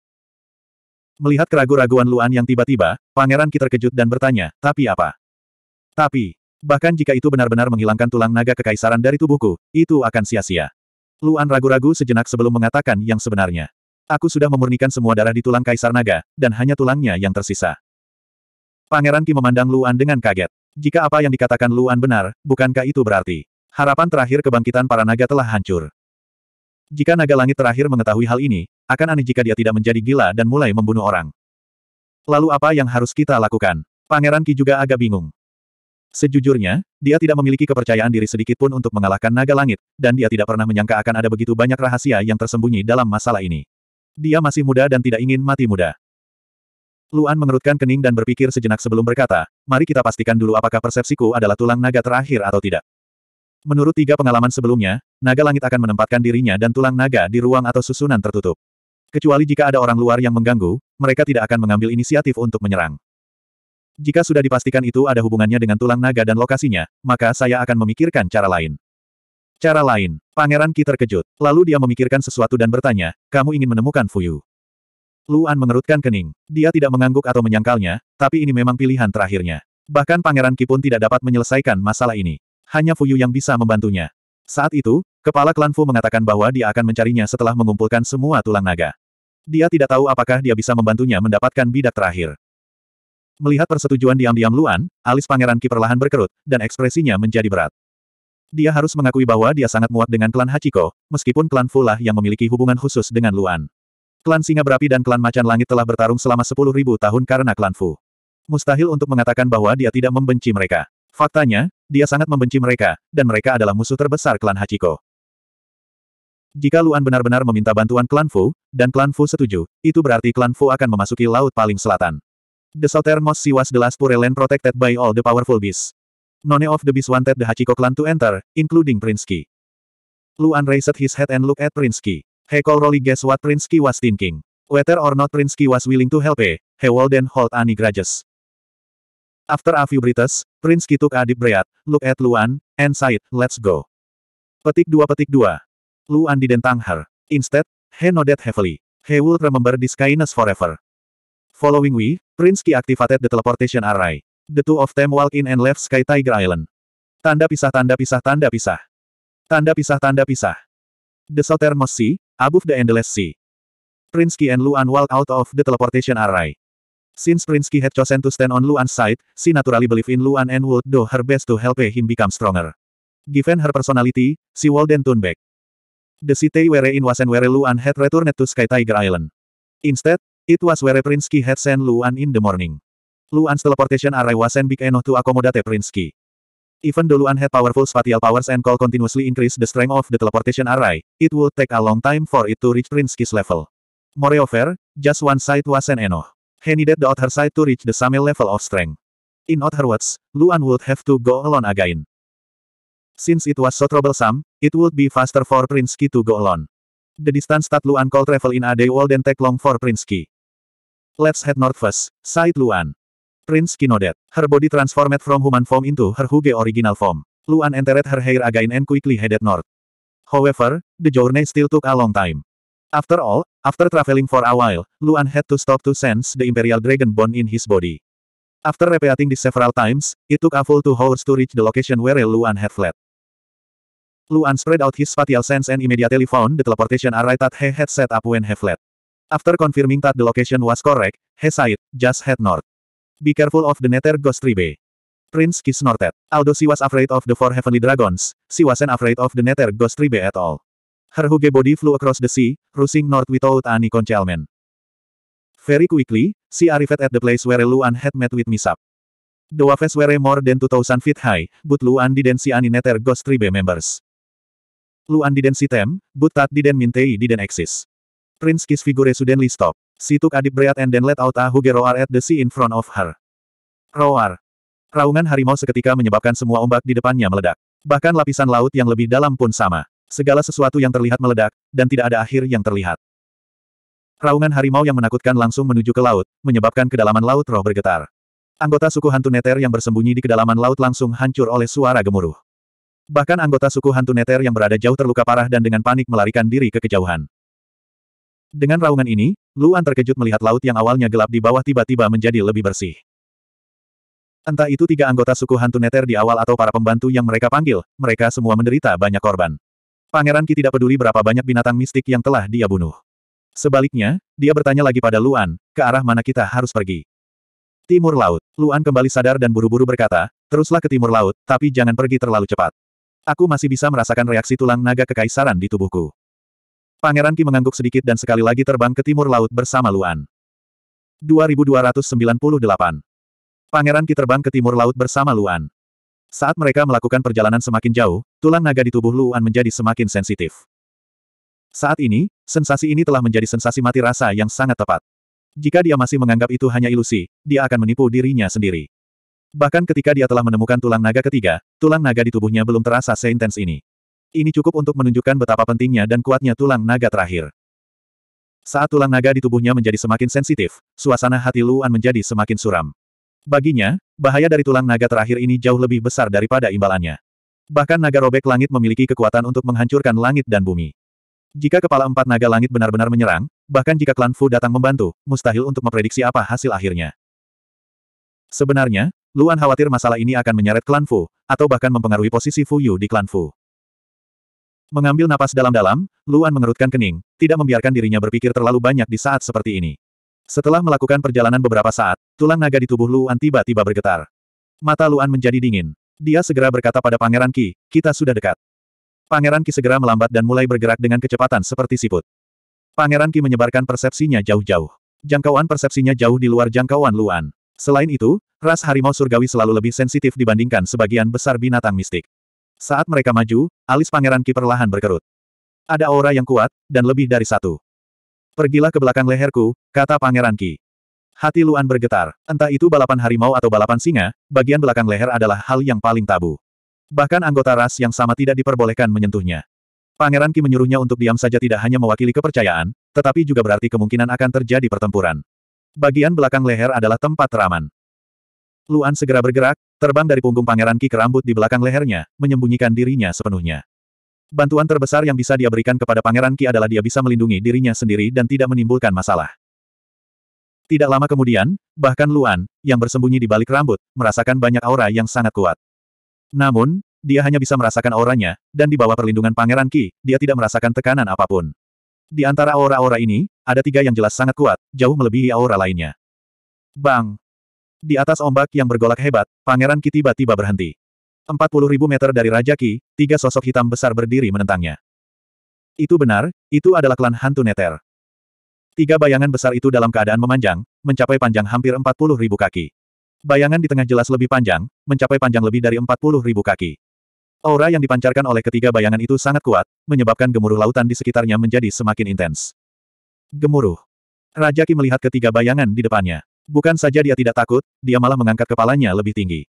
Melihat keraguan-raguan Luan yang tiba-tiba, pangeran Ki terkejut dan bertanya, tapi apa? Tapi, bahkan jika itu benar-benar menghilangkan tulang naga kekaisaran dari tubuhku, itu akan sia-sia. Luan ragu-ragu sejenak sebelum mengatakan yang sebenarnya. Aku sudah memurnikan semua darah di tulang kaisar naga, dan hanya tulangnya yang tersisa. Pangeran Ki memandang Luan dengan kaget. Jika apa yang dikatakan Luan benar, bukankah itu berarti harapan terakhir kebangkitan para naga telah hancur? Jika naga langit terakhir mengetahui hal ini, akan aneh jika dia tidak menjadi gila dan mulai membunuh orang. Lalu apa yang harus kita lakukan? Pangeran Ki juga agak bingung. Sejujurnya, dia tidak memiliki kepercayaan diri sedikit pun untuk mengalahkan naga langit, dan dia tidak pernah menyangka akan ada begitu banyak rahasia yang tersembunyi dalam masalah ini. Dia masih muda dan tidak ingin mati muda. Luan mengerutkan kening dan berpikir sejenak sebelum berkata, mari kita pastikan dulu apakah persepsiku adalah tulang naga terakhir atau tidak. Menurut tiga pengalaman sebelumnya, naga langit akan menempatkan dirinya dan tulang naga di ruang atau susunan tertutup. Kecuali jika ada orang luar yang mengganggu, mereka tidak akan mengambil inisiatif untuk menyerang. Jika sudah dipastikan itu ada hubungannya dengan tulang naga dan lokasinya, maka saya akan memikirkan cara lain. Cara lain, Pangeran Ki terkejut. Lalu dia memikirkan sesuatu dan bertanya, kamu ingin menemukan Fuyu. Luan mengerutkan kening. Dia tidak mengangguk atau menyangkalnya, tapi ini memang pilihan terakhirnya. Bahkan Pangeran Ki pun tidak dapat menyelesaikan masalah ini. Hanya Fuyu yang bisa membantunya. Saat itu, kepala klan Fu mengatakan bahwa dia akan mencarinya setelah mengumpulkan semua tulang naga. Dia tidak tahu apakah dia bisa membantunya mendapatkan bidak terakhir. Melihat persetujuan diam-diam Luan, alis Pangeran Ki perlahan berkerut, dan ekspresinya menjadi berat. Dia harus mengakui bahwa dia sangat muak dengan klan Hachiko, meskipun klan Fu lah yang memiliki hubungan khusus dengan Luan. Klan Singa Berapi dan Klan Macan Langit telah bertarung selama 10.000 tahun karena Klan Fu. Mustahil untuk mengatakan bahwa dia tidak membenci mereka. Faktanya, dia sangat membenci mereka, dan mereka adalah musuh terbesar klan Hachiko. Jika Luan benar-benar meminta bantuan klan Fu, dan klan Fu setuju, itu berarti klan Fu akan memasuki laut paling selatan. The southern most was the last land protected by all the powerful beasts. None of the beasts wanted the Hachiko clan to enter, including Prince Qi. Luan raised his head and looked at Prince He call guess what Prince was thinking. Whether or not Prince was willing to help eh? he, he will then hold any grudges. After a few breaths, Prince took a deep breath, look at Luan, and said, let's go. Petik dua petik dua. Luan didn't thank her. Instead, he nodded heavily. He will remember this kindness forever. Following we, Prince activated the teleportation array. The two of them walk in and left Sky Tiger Island. Tanda pisah tanda pisah tanda pisah. Tanda pisah tanda pisah. The southernmost sea, Above the endless sea. Prince Qian Luan walk out of the teleportation array. Since Prince Qi had chosen to stand on Luan's side, she naturally believed in Luan and would do her best to help him become stronger. Given her personality, she would then turn back. The city wherein wasn't where Luan had returned to Sky Tiger Island. Instead, it was where Prince Qi had sent Luan in the morning. Luan's teleportation array wasn't big enough to accommodate Prince Qi. Even though Luan had powerful spatial powers and call continuously increase the strength of the teleportation array, it would take a long time for it to reach Prince Ki's level. Moreover, just one side wasn't enough. He needed the other side to reach the same level of strength. In other words, Luan would have to go alone again. Since it was so troublesome, it would be faster for Prince Ki to go alone. The distance that Luan could travel in a day then take long for Prince Ki. Let's head north first, sighed Luan. Prince Kinodet. Her body transformed from human form into her Huge original form. Luan entered her hair again and quickly headed north. However, the journey still took a long time. After all, after traveling for a while, Luan had to stop to sense the Imperial Dragon Bone in his body. After repeating this several times, it took a full two hours to reach the location where Luan had fled. Luan spread out his spatial sense and immediately found the teleportation array that he had set up when he fled. After confirming that the location was correct, he said, just head north. Be careful of the nether ghost tribe. Prince Ki snorted. Although she was afraid of the four heavenly dragons, she wasn't afraid of the nether ghost tribe at all. Her huge body flew across the sea, rushing north without any concealment. Very quickly, she arrived at the place where Luan had met with Misap. The waves were more than 2,000 feet high, but Luan didn't see any nether ghost tribe members. Luan didn't see them, but that didn't mean they didn't exist. Prince Ki's figure suddenly stopped. She took Adib Breat and then let out a huge roar at the sea in front of her. Roar. Raungan harimau seketika menyebabkan semua ombak di depannya meledak. Bahkan lapisan laut yang lebih dalam pun sama. Segala sesuatu yang terlihat meledak, dan tidak ada akhir yang terlihat. Raungan harimau yang menakutkan langsung menuju ke laut, menyebabkan kedalaman laut roh bergetar. Anggota suku hantu neter yang bersembunyi di kedalaman laut langsung hancur oleh suara gemuruh. Bahkan anggota suku hantu neter yang berada jauh terluka parah dan dengan panik melarikan diri ke kejauhan. Dengan raungan ini, Luan terkejut melihat laut yang awalnya gelap di bawah tiba-tiba menjadi lebih bersih. Entah itu tiga anggota suku hantu neter di awal atau para pembantu yang mereka panggil, mereka semua menderita banyak korban. Pangeran Ki tidak peduli berapa banyak binatang mistik yang telah dia bunuh. Sebaliknya, dia bertanya lagi pada Luan, ke arah mana kita harus pergi. Timur Laut. Luan kembali sadar dan buru-buru berkata, teruslah ke Timur Laut, tapi jangan pergi terlalu cepat. Aku masih bisa merasakan reaksi tulang naga kekaisaran di tubuhku. Pangeran Ki mengangguk sedikit dan sekali lagi terbang ke timur laut bersama Luan. 2298 Pangeran Ki terbang ke timur laut bersama Luan. Saat mereka melakukan perjalanan semakin jauh, tulang naga di tubuh Luan menjadi semakin sensitif. Saat ini, sensasi ini telah menjadi sensasi mati rasa yang sangat tepat. Jika dia masih menganggap itu hanya ilusi, dia akan menipu dirinya sendiri. Bahkan ketika dia telah menemukan tulang naga ketiga, tulang naga di tubuhnya belum terasa seintens ini. Ini cukup untuk menunjukkan betapa pentingnya dan kuatnya tulang naga terakhir. Saat tulang naga di tubuhnya menjadi semakin sensitif, suasana hati Luan menjadi semakin suram. Baginya, bahaya dari tulang naga terakhir ini jauh lebih besar daripada imbalannya. Bahkan naga robek langit memiliki kekuatan untuk menghancurkan langit dan bumi. Jika kepala empat naga langit benar-benar menyerang, bahkan jika klan Fu datang membantu, mustahil untuk memprediksi apa hasil akhirnya. Sebenarnya, Luan khawatir masalah ini akan menyeret klan Fu, atau bahkan mempengaruhi posisi Fu Yu di klan Fu. Mengambil napas dalam-dalam, Luan mengerutkan kening, tidak membiarkan dirinya berpikir terlalu banyak di saat seperti ini. Setelah melakukan perjalanan beberapa saat, tulang naga di tubuh Luan tiba-tiba bergetar. Mata Luan menjadi dingin. Dia segera berkata pada Pangeran Ki, kita sudah dekat. Pangeran Ki segera melambat dan mulai bergerak dengan kecepatan seperti siput. Pangeran Ki menyebarkan persepsinya jauh-jauh. Jangkauan persepsinya jauh di luar jangkauan Luan. Selain itu, ras harimau surgawi selalu lebih sensitif dibandingkan sebagian besar binatang mistik. Saat mereka maju, alis pangeran Ki perlahan berkerut. Ada aura yang kuat, dan lebih dari satu. Pergilah ke belakang leherku, kata pangeran Ki. Hati Luan bergetar. Entah itu balapan harimau atau balapan singa, bagian belakang leher adalah hal yang paling tabu. Bahkan anggota ras yang sama tidak diperbolehkan menyentuhnya. Pangeran Ki menyuruhnya untuk diam saja tidak hanya mewakili kepercayaan, tetapi juga berarti kemungkinan akan terjadi pertempuran. Bagian belakang leher adalah tempat teraman. Luan segera bergerak, terbang dari punggung Pangeran Ki ke rambut di belakang lehernya, menyembunyikan dirinya sepenuhnya. Bantuan terbesar yang bisa dia berikan kepada Pangeran Ki adalah dia bisa melindungi dirinya sendiri dan tidak menimbulkan masalah. Tidak lama kemudian, bahkan Luan, yang bersembunyi di balik rambut, merasakan banyak aura yang sangat kuat. Namun, dia hanya bisa merasakan auranya, dan di bawah perlindungan Pangeran Ki, dia tidak merasakan tekanan apapun. Di antara aura-aura ini, ada tiga yang jelas sangat kuat, jauh melebihi aura lainnya. Bang! Di atas ombak yang bergolak hebat, Pangeran Ki tiba-tiba berhenti. Empat puluh ribu meter dari Raja Ki, tiga sosok hitam besar berdiri menentangnya. Itu benar, itu adalah klan hantu Neter. Tiga bayangan besar itu dalam keadaan memanjang, mencapai panjang hampir empat puluh ribu kaki. Bayangan di tengah jelas lebih panjang, mencapai panjang lebih dari empat puluh ribu kaki. Aura yang dipancarkan oleh ketiga bayangan itu sangat kuat, menyebabkan gemuruh lautan di sekitarnya menjadi semakin intens. Gemuruh. Raja Ki melihat ketiga bayangan di depannya. Bukan saja dia tidak takut, dia malah mengangkat kepalanya lebih tinggi.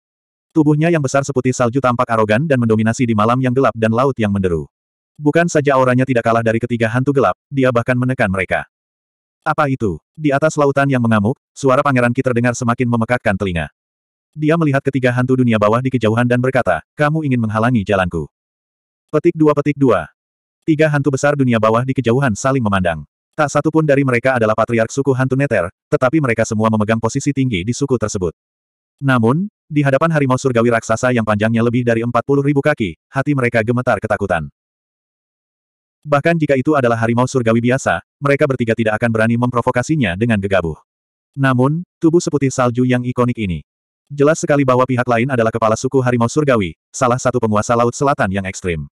Tubuhnya yang besar seputih salju tampak arogan dan mendominasi di malam yang gelap dan laut yang menderu. Bukan saja auranya tidak kalah dari ketiga hantu gelap, dia bahkan menekan mereka. Apa itu? Di atas lautan yang mengamuk, suara Pangeran Ki terdengar semakin memekakkan telinga. Dia melihat ketiga hantu dunia bawah di kejauhan dan berkata, kamu ingin menghalangi jalanku. Petik dua petik dua. Tiga hantu besar dunia bawah di kejauhan saling memandang. Tak satu pun dari mereka adalah patriark suku hantu Neter, tetapi mereka semua memegang posisi tinggi di suku tersebut. Namun, di hadapan harimau surgawi raksasa yang panjangnya lebih dari 40 ribu kaki, hati mereka gemetar ketakutan. Bahkan jika itu adalah harimau surgawi biasa, mereka bertiga tidak akan berani memprovokasinya dengan gegabah. Namun, tubuh seputih salju yang ikonik ini. Jelas sekali bahwa pihak lain adalah kepala suku harimau surgawi, salah satu penguasa laut selatan yang ekstrim.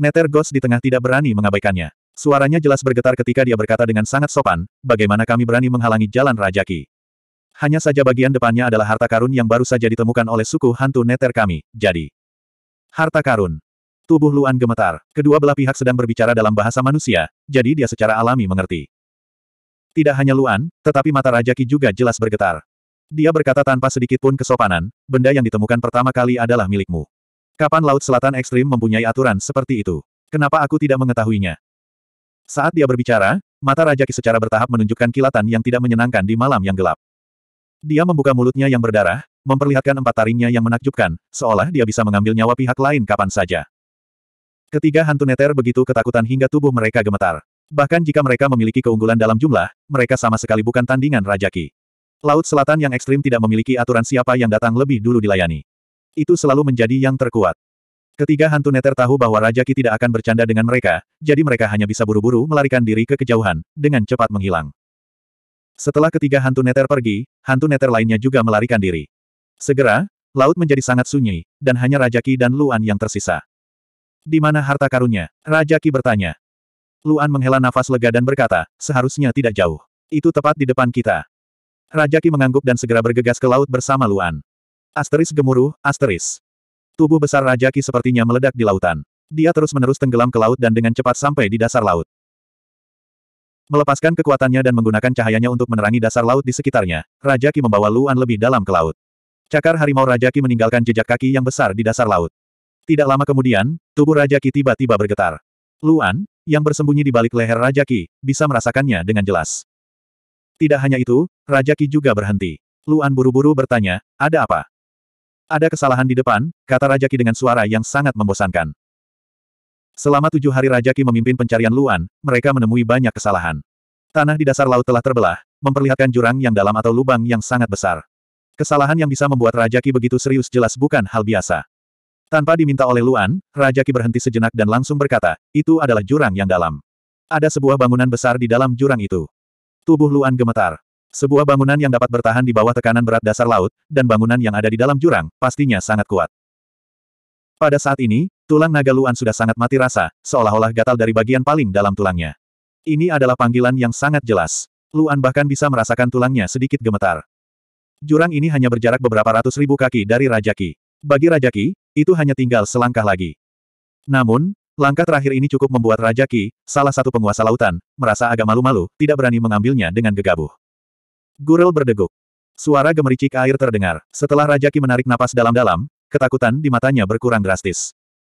Neter Ghost di tengah tidak berani mengabaikannya. Suaranya jelas bergetar ketika dia berkata dengan sangat sopan, bagaimana kami berani menghalangi jalan Raja Ki. Hanya saja bagian depannya adalah harta karun yang baru saja ditemukan oleh suku hantu neter kami, jadi. Harta karun. Tubuh Luan gemetar, kedua belah pihak sedang berbicara dalam bahasa manusia, jadi dia secara alami mengerti. Tidak hanya Luan, tetapi mata Raja Ki juga jelas bergetar. Dia berkata tanpa sedikit pun kesopanan, benda yang ditemukan pertama kali adalah milikmu. Kapan Laut Selatan Ekstrim mempunyai aturan seperti itu? Kenapa aku tidak mengetahuinya? Saat dia berbicara, mata Rajaki secara bertahap menunjukkan kilatan yang tidak menyenangkan di malam yang gelap. Dia membuka mulutnya yang berdarah, memperlihatkan empat taringnya yang menakjubkan, seolah dia bisa mengambil nyawa pihak lain kapan saja. Ketiga hantu neter begitu ketakutan hingga tubuh mereka gemetar. Bahkan jika mereka memiliki keunggulan dalam jumlah, mereka sama sekali bukan tandingan Rajaki. Laut Selatan yang ekstrim tidak memiliki aturan siapa yang datang lebih dulu dilayani. Itu selalu menjadi yang terkuat. Ketiga hantu neter tahu bahwa Raja Ki tidak akan bercanda dengan mereka, jadi mereka hanya bisa buru-buru melarikan diri ke kejauhan, dengan cepat menghilang. Setelah ketiga hantu neter pergi, hantu neter lainnya juga melarikan diri. Segera, laut menjadi sangat sunyi, dan hanya Raja Ki dan Luan yang tersisa. Di mana harta karunnya? Raja Ki bertanya. Luan menghela nafas lega dan berkata, seharusnya tidak jauh. Itu tepat di depan kita. Raja Ki mengangguk dan segera bergegas ke laut bersama Luan. Asteris gemuruh, asteris. Tubuh besar Raja Ki sepertinya meledak di lautan. Dia terus-menerus tenggelam ke laut dan dengan cepat sampai di dasar laut. Melepaskan kekuatannya dan menggunakan cahayanya untuk menerangi dasar laut di sekitarnya, Raja Ki membawa Luan lebih dalam ke laut. Cakar harimau Raja Ki meninggalkan jejak kaki yang besar di dasar laut. Tidak lama kemudian, tubuh Raja Ki tiba-tiba bergetar. Luan, yang bersembunyi di balik leher Raja Ki, bisa merasakannya dengan jelas. Tidak hanya itu, Raja Ki juga berhenti. Luan buru-buru bertanya, ada apa? Ada kesalahan di depan, kata Rajaki dengan suara yang sangat membosankan. Selama tujuh hari Rajaki memimpin pencarian Luan, mereka menemui banyak kesalahan. Tanah di dasar laut telah terbelah, memperlihatkan jurang yang dalam atau lubang yang sangat besar. Kesalahan yang bisa membuat Rajaki begitu serius jelas bukan hal biasa. Tanpa diminta oleh Luan, Rajaki berhenti sejenak dan langsung berkata, itu adalah jurang yang dalam. Ada sebuah bangunan besar di dalam jurang itu. Tubuh Luan gemetar. Sebuah bangunan yang dapat bertahan di bawah tekanan berat dasar laut, dan bangunan yang ada di dalam jurang, pastinya sangat kuat. Pada saat ini, tulang naga Luan sudah sangat mati rasa, seolah-olah gatal dari bagian paling dalam tulangnya. Ini adalah panggilan yang sangat jelas. Luan bahkan bisa merasakan tulangnya sedikit gemetar. Jurang ini hanya berjarak beberapa ratus ribu kaki dari Rajaki. Bagi Rajaki, itu hanya tinggal selangkah lagi. Namun, langkah terakhir ini cukup membuat Rajaki, salah satu penguasa lautan, merasa agak malu-malu, tidak berani mengambilnya dengan gegabah. Gurel berdeguk. Suara gemericik air terdengar. Setelah Raja Ki menarik napas dalam-dalam, ketakutan di matanya berkurang drastis.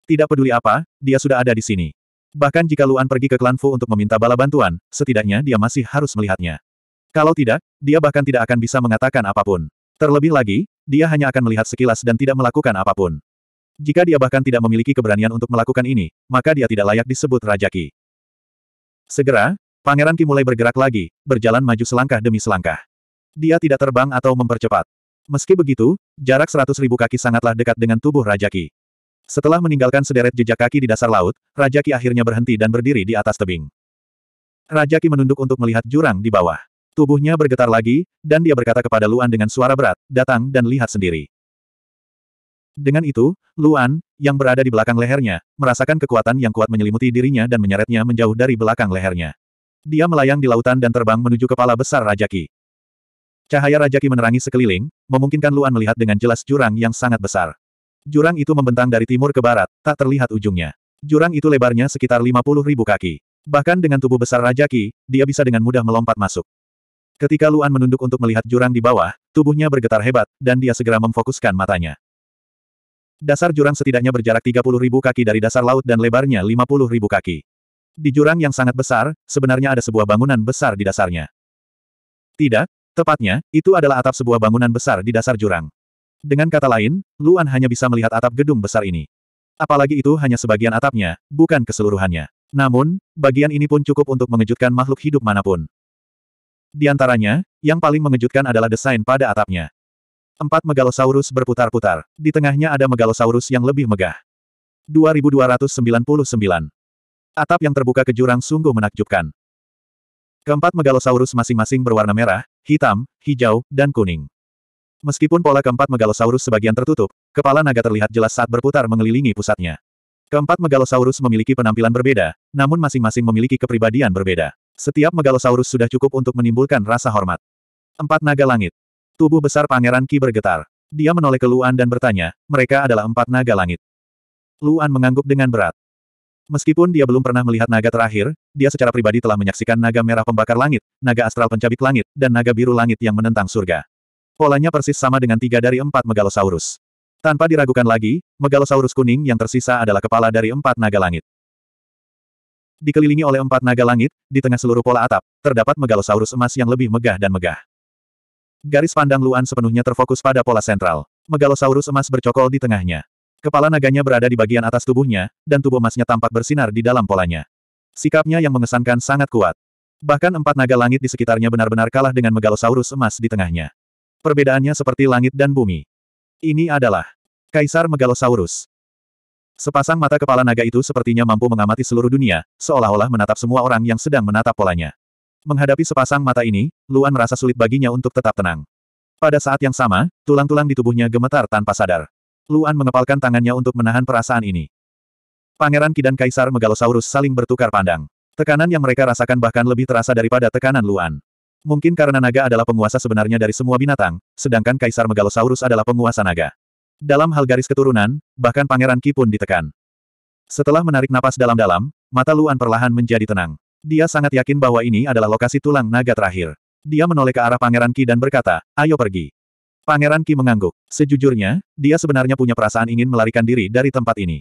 Tidak peduli apa, dia sudah ada di sini. Bahkan jika Luan pergi ke klan Fu untuk meminta bala bantuan, setidaknya dia masih harus melihatnya. Kalau tidak, dia bahkan tidak akan bisa mengatakan apapun. Terlebih lagi, dia hanya akan melihat sekilas dan tidak melakukan apapun. Jika dia bahkan tidak memiliki keberanian untuk melakukan ini, maka dia tidak layak disebut Raja Ki. Segera, Pangeran Ki mulai bergerak lagi, berjalan maju selangkah demi selangkah. Dia tidak terbang atau mempercepat. Meski begitu, jarak seratus ribu kaki sangatlah dekat dengan tubuh Raja Ki. Setelah meninggalkan sederet jejak kaki di dasar laut, Raja Ki akhirnya berhenti dan berdiri di atas tebing. Raja Ki menunduk untuk melihat jurang di bawah. Tubuhnya bergetar lagi, dan dia berkata kepada Luan dengan suara berat, datang dan lihat sendiri. Dengan itu, Luan, yang berada di belakang lehernya, merasakan kekuatan yang kuat menyelimuti dirinya dan menyeretnya menjauh dari belakang lehernya. Dia melayang di lautan dan terbang menuju kepala besar Rajaki. Cahaya Rajaki menerangi sekeliling, memungkinkan Luan melihat dengan jelas jurang yang sangat besar. Jurang itu membentang dari timur ke barat, tak terlihat ujungnya. Jurang itu lebarnya sekitar 50 ribu kaki. Bahkan dengan tubuh besar Rajaki, dia bisa dengan mudah melompat masuk. Ketika Luan menunduk untuk melihat jurang di bawah, tubuhnya bergetar hebat, dan dia segera memfokuskan matanya. Dasar jurang setidaknya berjarak 30 ribu kaki dari dasar laut dan lebarnya 50 ribu kaki. Di jurang yang sangat besar, sebenarnya ada sebuah bangunan besar di dasarnya. Tidak, tepatnya, itu adalah atap sebuah bangunan besar di dasar jurang. Dengan kata lain, Luan hanya bisa melihat atap gedung besar ini. Apalagi itu hanya sebagian atapnya, bukan keseluruhannya. Namun, bagian ini pun cukup untuk mengejutkan makhluk hidup manapun. Di antaranya, yang paling mengejutkan adalah desain pada atapnya. Empat megalosaurus berputar-putar. Di tengahnya ada megalosaurus yang lebih megah. 2299. Atap yang terbuka ke jurang sungguh menakjubkan. Keempat megalosaurus masing-masing berwarna merah, hitam, hijau, dan kuning. Meskipun pola keempat megalosaurus sebagian tertutup, kepala naga terlihat jelas saat berputar mengelilingi pusatnya. Keempat megalosaurus memiliki penampilan berbeda, namun masing-masing memiliki kepribadian berbeda. Setiap megalosaurus sudah cukup untuk menimbulkan rasa hormat. Empat naga langit. Tubuh besar Pangeran Ki bergetar. Dia menoleh ke Luan dan bertanya, mereka adalah empat naga langit. Luan mengangguk dengan berat. Meskipun dia belum pernah melihat naga terakhir, dia secara pribadi telah menyaksikan naga merah pembakar langit, naga astral pencabik langit, dan naga biru langit yang menentang surga. Polanya persis sama dengan tiga dari empat megalosaurus. Tanpa diragukan lagi, megalosaurus kuning yang tersisa adalah kepala dari empat naga langit. Dikelilingi oleh empat naga langit, di tengah seluruh pola atap, terdapat megalosaurus emas yang lebih megah dan megah. Garis pandang Luan sepenuhnya terfokus pada pola sentral. Megalosaurus emas bercokol di tengahnya. Kepala naganya berada di bagian atas tubuhnya, dan tubuh emasnya tampak bersinar di dalam polanya. Sikapnya yang mengesankan sangat kuat. Bahkan empat naga langit di sekitarnya benar-benar kalah dengan megalosaurus emas di tengahnya. Perbedaannya seperti langit dan bumi. Ini adalah Kaisar Megalosaurus. Sepasang mata kepala naga itu sepertinya mampu mengamati seluruh dunia, seolah-olah menatap semua orang yang sedang menatap polanya. Menghadapi sepasang mata ini, Luan merasa sulit baginya untuk tetap tenang. Pada saat yang sama, tulang-tulang di tubuhnya gemetar tanpa sadar. Luan mengepalkan tangannya untuk menahan perasaan ini. Pangeran Ki dan Kaisar Megalosaurus saling bertukar pandang. Tekanan yang mereka rasakan bahkan lebih terasa daripada tekanan Luan. Mungkin karena naga adalah penguasa sebenarnya dari semua binatang, sedangkan Kaisar Megalosaurus adalah penguasa naga. Dalam hal garis keturunan, bahkan Pangeran Ki pun ditekan. Setelah menarik napas dalam-dalam, mata Luan perlahan menjadi tenang. Dia sangat yakin bahwa ini adalah lokasi tulang naga terakhir. Dia menoleh ke arah Pangeran Ki dan berkata, ayo pergi. Pangeran Ki mengangguk. Sejujurnya, dia sebenarnya punya perasaan ingin melarikan diri dari tempat ini.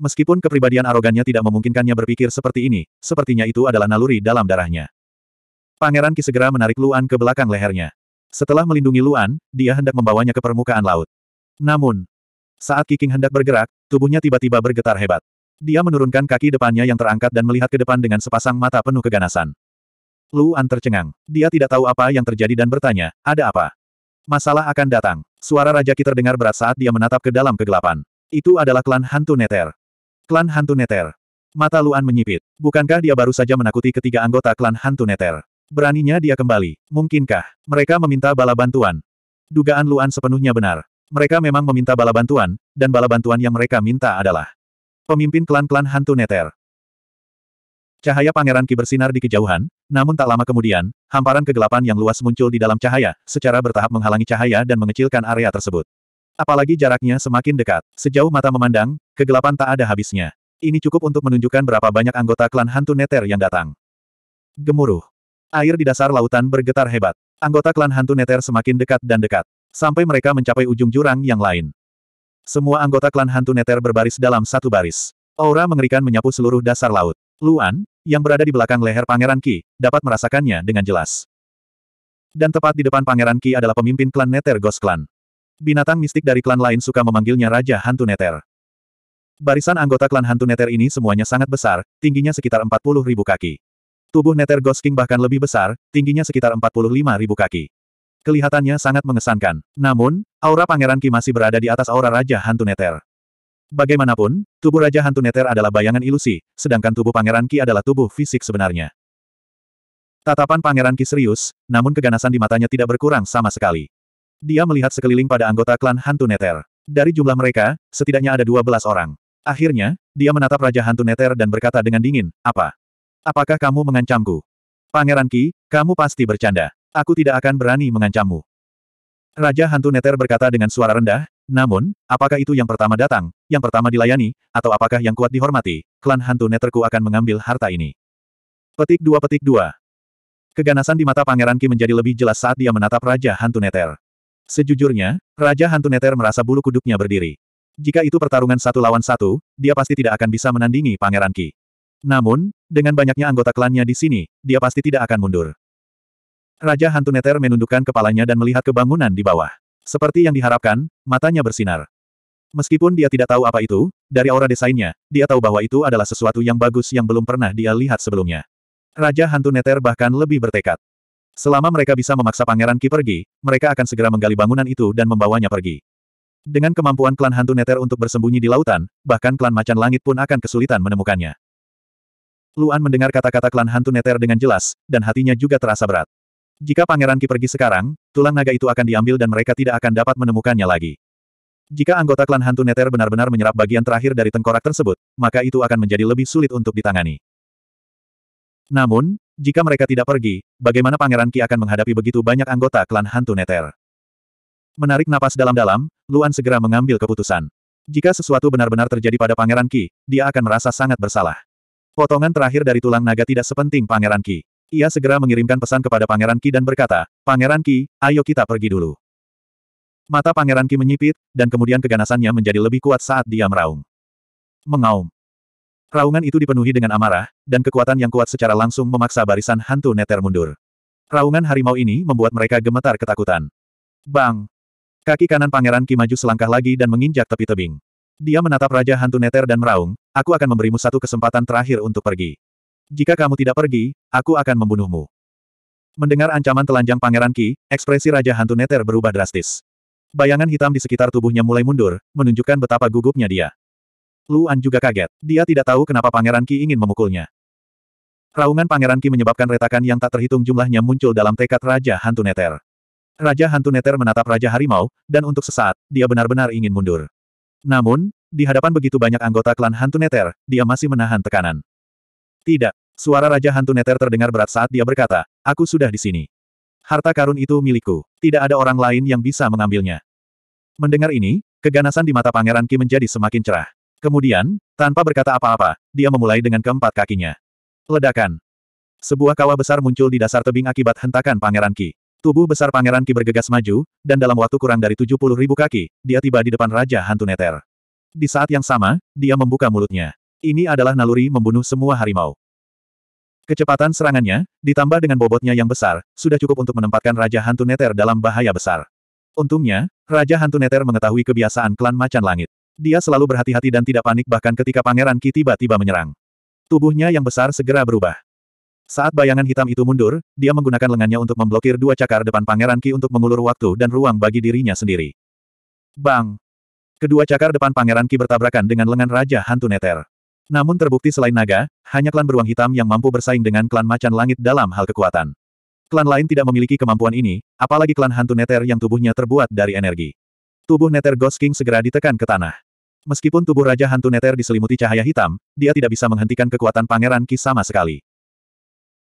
Meskipun kepribadian arogannya tidak memungkinkannya berpikir seperti ini, sepertinya itu adalah naluri dalam darahnya. Pangeran Ki segera menarik Luan ke belakang lehernya. Setelah melindungi Luan, dia hendak membawanya ke permukaan laut. Namun, saat Kiking hendak bergerak, tubuhnya tiba-tiba bergetar hebat. Dia menurunkan kaki depannya yang terangkat dan melihat ke depan dengan sepasang mata penuh keganasan. Luan tercengang. Dia tidak tahu apa yang terjadi dan bertanya, ada apa? Masalah akan datang. Suara Raja Ki terdengar berat saat dia menatap ke dalam kegelapan. Itu adalah klan hantu Neter. Klan hantu Neter. Mata Luan menyipit. Bukankah dia baru saja menakuti ketiga anggota klan hantu Neter? Beraninya dia kembali. Mungkinkah mereka meminta bala bantuan? Dugaan Luan sepenuhnya benar. Mereka memang meminta bala bantuan, dan bala bantuan yang mereka minta adalah pemimpin klan-klan hantu Neter. Cahaya pangeran Ki bersinar di kejauhan, namun tak lama kemudian, hamparan kegelapan yang luas muncul di dalam cahaya, secara bertahap menghalangi cahaya dan mengecilkan area tersebut. Apalagi jaraknya semakin dekat, sejauh mata memandang, kegelapan tak ada habisnya. Ini cukup untuk menunjukkan berapa banyak anggota klan hantu neter yang datang. Gemuruh. Air di dasar lautan bergetar hebat. Anggota klan hantu neter semakin dekat dan dekat. Sampai mereka mencapai ujung jurang yang lain. Semua anggota klan hantu neter berbaris dalam satu baris. Aura mengerikan menyapu seluruh dasar laut. Luan, yang berada di belakang leher Pangeran Ki dapat merasakannya dengan jelas. Dan tepat di depan Pangeran Ki adalah pemimpin klan Neter Ghost Clan. Binatang mistik dari klan lain suka memanggilnya Raja Hantu Neter. Barisan anggota klan Hantu Neter ini semuanya sangat besar, tingginya sekitar 40 ribu kaki. Tubuh Neter Ghost King bahkan lebih besar, tingginya sekitar 45 ribu kaki. Kelihatannya sangat mengesankan. Namun, aura Pangeran Ki masih berada di atas aura Raja Hantu Neter. Bagaimanapun, tubuh Raja Hantu Neter adalah bayangan ilusi, sedangkan tubuh Pangeran Ki adalah tubuh fisik sebenarnya. Tatapan Pangeran Ki serius, namun keganasan di matanya tidak berkurang sama sekali. Dia melihat sekeliling pada anggota klan Hantu Neter. Dari jumlah mereka, setidaknya ada 12 orang. Akhirnya, dia menatap Raja Hantu Neter dan berkata dengan dingin, apa? Apakah kamu mengancamku? Pangeran Ki, kamu pasti bercanda. Aku tidak akan berani mengancammu. Raja Hantu Neter berkata dengan suara rendah, namun, apakah itu yang pertama datang, yang pertama dilayani, atau apakah yang kuat dihormati, klan hantu neterku akan mengambil harta ini. Petik 2 petik 2 Keganasan di mata Pangeran Ki menjadi lebih jelas saat dia menatap Raja Hantu Neter. Sejujurnya, Raja Hantu Neter merasa bulu kuduknya berdiri. Jika itu pertarungan satu lawan satu, dia pasti tidak akan bisa menandingi Pangeran Ki. Namun, dengan banyaknya anggota klannya di sini, dia pasti tidak akan mundur. Raja Hantu Neter menundukkan kepalanya dan melihat kebangunan di bawah. Seperti yang diharapkan, matanya bersinar. Meskipun dia tidak tahu apa itu, dari aura desainnya, dia tahu bahwa itu adalah sesuatu yang bagus yang belum pernah dia lihat sebelumnya. Raja Hantu Neter bahkan lebih bertekad. Selama mereka bisa memaksa Pangeran Ki pergi, mereka akan segera menggali bangunan itu dan membawanya pergi. Dengan kemampuan klan Hantu Neter untuk bersembunyi di lautan, bahkan klan Macan Langit pun akan kesulitan menemukannya. Luan mendengar kata-kata klan Hantu Neter dengan jelas, dan hatinya juga terasa berat. Jika Pangeran Ki pergi sekarang, tulang naga itu akan diambil dan mereka tidak akan dapat menemukannya lagi. Jika anggota klan hantu neter benar-benar menyerap bagian terakhir dari tengkorak tersebut, maka itu akan menjadi lebih sulit untuk ditangani. Namun, jika mereka tidak pergi, bagaimana Pangeran Ki akan menghadapi begitu banyak anggota klan hantu neter? Menarik napas dalam-dalam, Luan segera mengambil keputusan. Jika sesuatu benar-benar terjadi pada Pangeran Ki, dia akan merasa sangat bersalah. Potongan terakhir dari tulang naga tidak sepenting Pangeran Ki. Ia segera mengirimkan pesan kepada Pangeran Ki dan berkata, Pangeran Ki, ayo kita pergi dulu. Mata Pangeran Ki menyipit, dan kemudian keganasannya menjadi lebih kuat saat dia meraung. Mengaum. Raungan itu dipenuhi dengan amarah, dan kekuatan yang kuat secara langsung memaksa barisan hantu neter mundur. Raungan harimau ini membuat mereka gemetar ketakutan. Bang! Kaki kanan Pangeran Ki maju selangkah lagi dan menginjak tepi tebing. Dia menatap Raja Hantu Neter dan meraung, aku akan memberimu satu kesempatan terakhir untuk pergi. Jika kamu tidak pergi, aku akan membunuhmu. Mendengar ancaman telanjang Pangeran Ki, ekspresi Raja Hantu Neter berubah drastis. Bayangan hitam di sekitar tubuhnya mulai mundur, menunjukkan betapa gugupnya dia. Luan juga kaget. Dia tidak tahu kenapa Pangeran Ki ingin memukulnya. Raungan Pangeran Ki menyebabkan retakan yang tak terhitung jumlahnya muncul dalam tekad Raja Hantu Neter. Raja Hantu Neter menatap Raja Harimau, dan untuk sesaat, dia benar-benar ingin mundur. Namun, di hadapan begitu banyak anggota klan Hantu Neter, dia masih menahan tekanan. Tidak. Suara Raja Hantu Neter terdengar berat saat dia berkata, aku sudah di sini. Harta karun itu milikku. Tidak ada orang lain yang bisa mengambilnya. Mendengar ini, keganasan di mata Pangeran Ki menjadi semakin cerah. Kemudian, tanpa berkata apa-apa, dia memulai dengan keempat kakinya. Ledakan. Sebuah kawah besar muncul di dasar tebing akibat hentakan Pangeran Ki. Tubuh besar Pangeran Ki bergegas maju, dan dalam waktu kurang dari 70 ribu kaki, dia tiba di depan Raja Hantu Neter. Di saat yang sama, dia membuka mulutnya. Ini adalah naluri membunuh semua harimau. Kecepatan serangannya, ditambah dengan bobotnya yang besar, sudah cukup untuk menempatkan Raja Hantu Neter dalam bahaya besar. Untungnya, Raja Hantu Neter mengetahui kebiasaan klan Macan Langit. Dia selalu berhati-hati dan tidak panik bahkan ketika Pangeran Ki tiba-tiba menyerang. Tubuhnya yang besar segera berubah. Saat bayangan hitam itu mundur, dia menggunakan lengannya untuk memblokir dua cakar depan Pangeran Ki untuk mengulur waktu dan ruang bagi dirinya sendiri. Bang! Kedua cakar depan Pangeran Ki bertabrakan dengan lengan Raja Hantu Neter. Namun terbukti selain naga, hanya klan beruang hitam yang mampu bersaing dengan klan macan langit dalam hal kekuatan. Klan lain tidak memiliki kemampuan ini, apalagi klan hantu neter yang tubuhnya terbuat dari energi. Tubuh neter Ghost King segera ditekan ke tanah. Meskipun tubuh Raja Hantu Neter diselimuti cahaya hitam, dia tidak bisa menghentikan kekuatan Pangeran Ki sama sekali.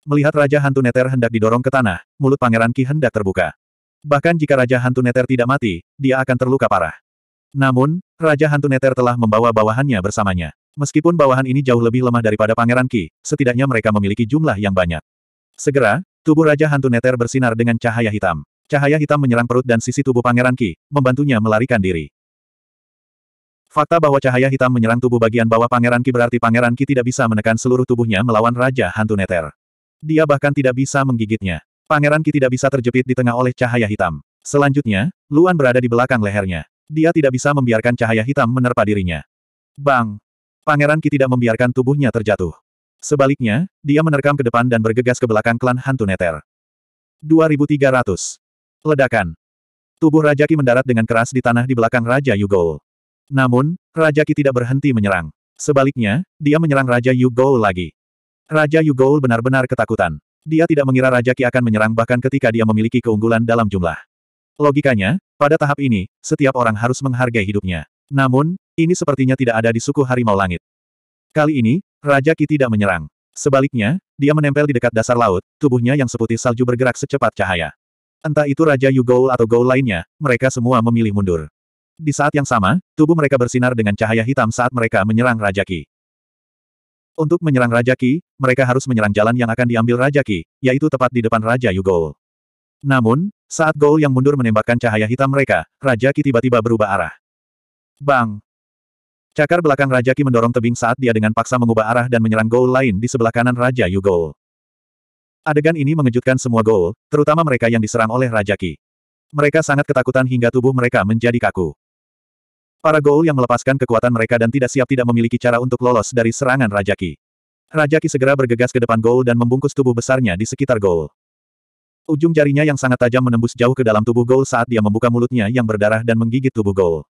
Melihat Raja Hantu Neter hendak didorong ke tanah, mulut Pangeran Ki hendak terbuka. Bahkan jika Raja Hantu Neter tidak mati, dia akan terluka parah. Namun, Raja Hantu Neter telah membawa bawahannya bersamanya. Meskipun bawahan ini jauh lebih lemah daripada Pangeran Ki, setidaknya mereka memiliki jumlah yang banyak. Segera, tubuh Raja Hantu Neter bersinar dengan cahaya hitam. Cahaya hitam menyerang perut dan sisi tubuh Pangeran Ki, membantunya melarikan diri. Fakta bahwa cahaya hitam menyerang tubuh bagian bawah Pangeran Ki berarti Pangeran Ki tidak bisa menekan seluruh tubuhnya melawan Raja Hantu Neter. Dia bahkan tidak bisa menggigitnya. Pangeran Ki tidak bisa terjepit di tengah oleh cahaya hitam. Selanjutnya, Luan berada di belakang lehernya. Dia tidak bisa membiarkan cahaya hitam menerpa dirinya. Bang! Pangeran Ki tidak membiarkan tubuhnya terjatuh. Sebaliknya, dia menerkam ke depan dan bergegas ke belakang klan hantu neter. 2300. Ledakan. Tubuh Raja Ki mendarat dengan keras di tanah di belakang Raja Yugol. Namun, Raja Ki tidak berhenti menyerang. Sebaliknya, dia menyerang Raja Yugol lagi. Raja Yugol benar-benar ketakutan. Dia tidak mengira Raja Ki akan menyerang bahkan ketika dia memiliki keunggulan dalam jumlah. Logikanya, pada tahap ini, setiap orang harus menghargai hidupnya. Namun, ini sepertinya tidak ada di suku harimau langit. Kali ini, Raja Ki tidak menyerang. Sebaliknya, dia menempel di dekat dasar laut, tubuhnya yang seputih salju bergerak secepat cahaya. Entah itu Raja Yugol atau Goul lainnya, mereka semua memilih mundur. Di saat yang sama, tubuh mereka bersinar dengan cahaya hitam saat mereka menyerang Raja Ki. Untuk menyerang Raja Ki, mereka harus menyerang jalan yang akan diambil Raja Ki, yaitu tepat di depan Raja Yugol. Namun, saat Gol yang mundur menembakkan cahaya hitam mereka, Raja Ki tiba-tiba berubah arah. Bang! Cakar belakang Raja Ki mendorong tebing saat dia dengan paksa mengubah arah dan menyerang Gol lain di sebelah kanan Raja Yu Gol. Adegan ini mengejutkan semua Gol, terutama mereka yang diserang oleh Raja Ki. Mereka sangat ketakutan hingga tubuh mereka menjadi kaku. Para Gol yang melepaskan kekuatan mereka dan tidak siap tidak memiliki cara untuk lolos dari serangan Raja Ki. Raja Ki segera bergegas ke depan Gol dan membungkus tubuh besarnya di sekitar Gol. Ujung jarinya yang sangat tajam menembus jauh ke dalam tubuh Gol saat dia membuka mulutnya yang berdarah dan menggigit tubuh Gol.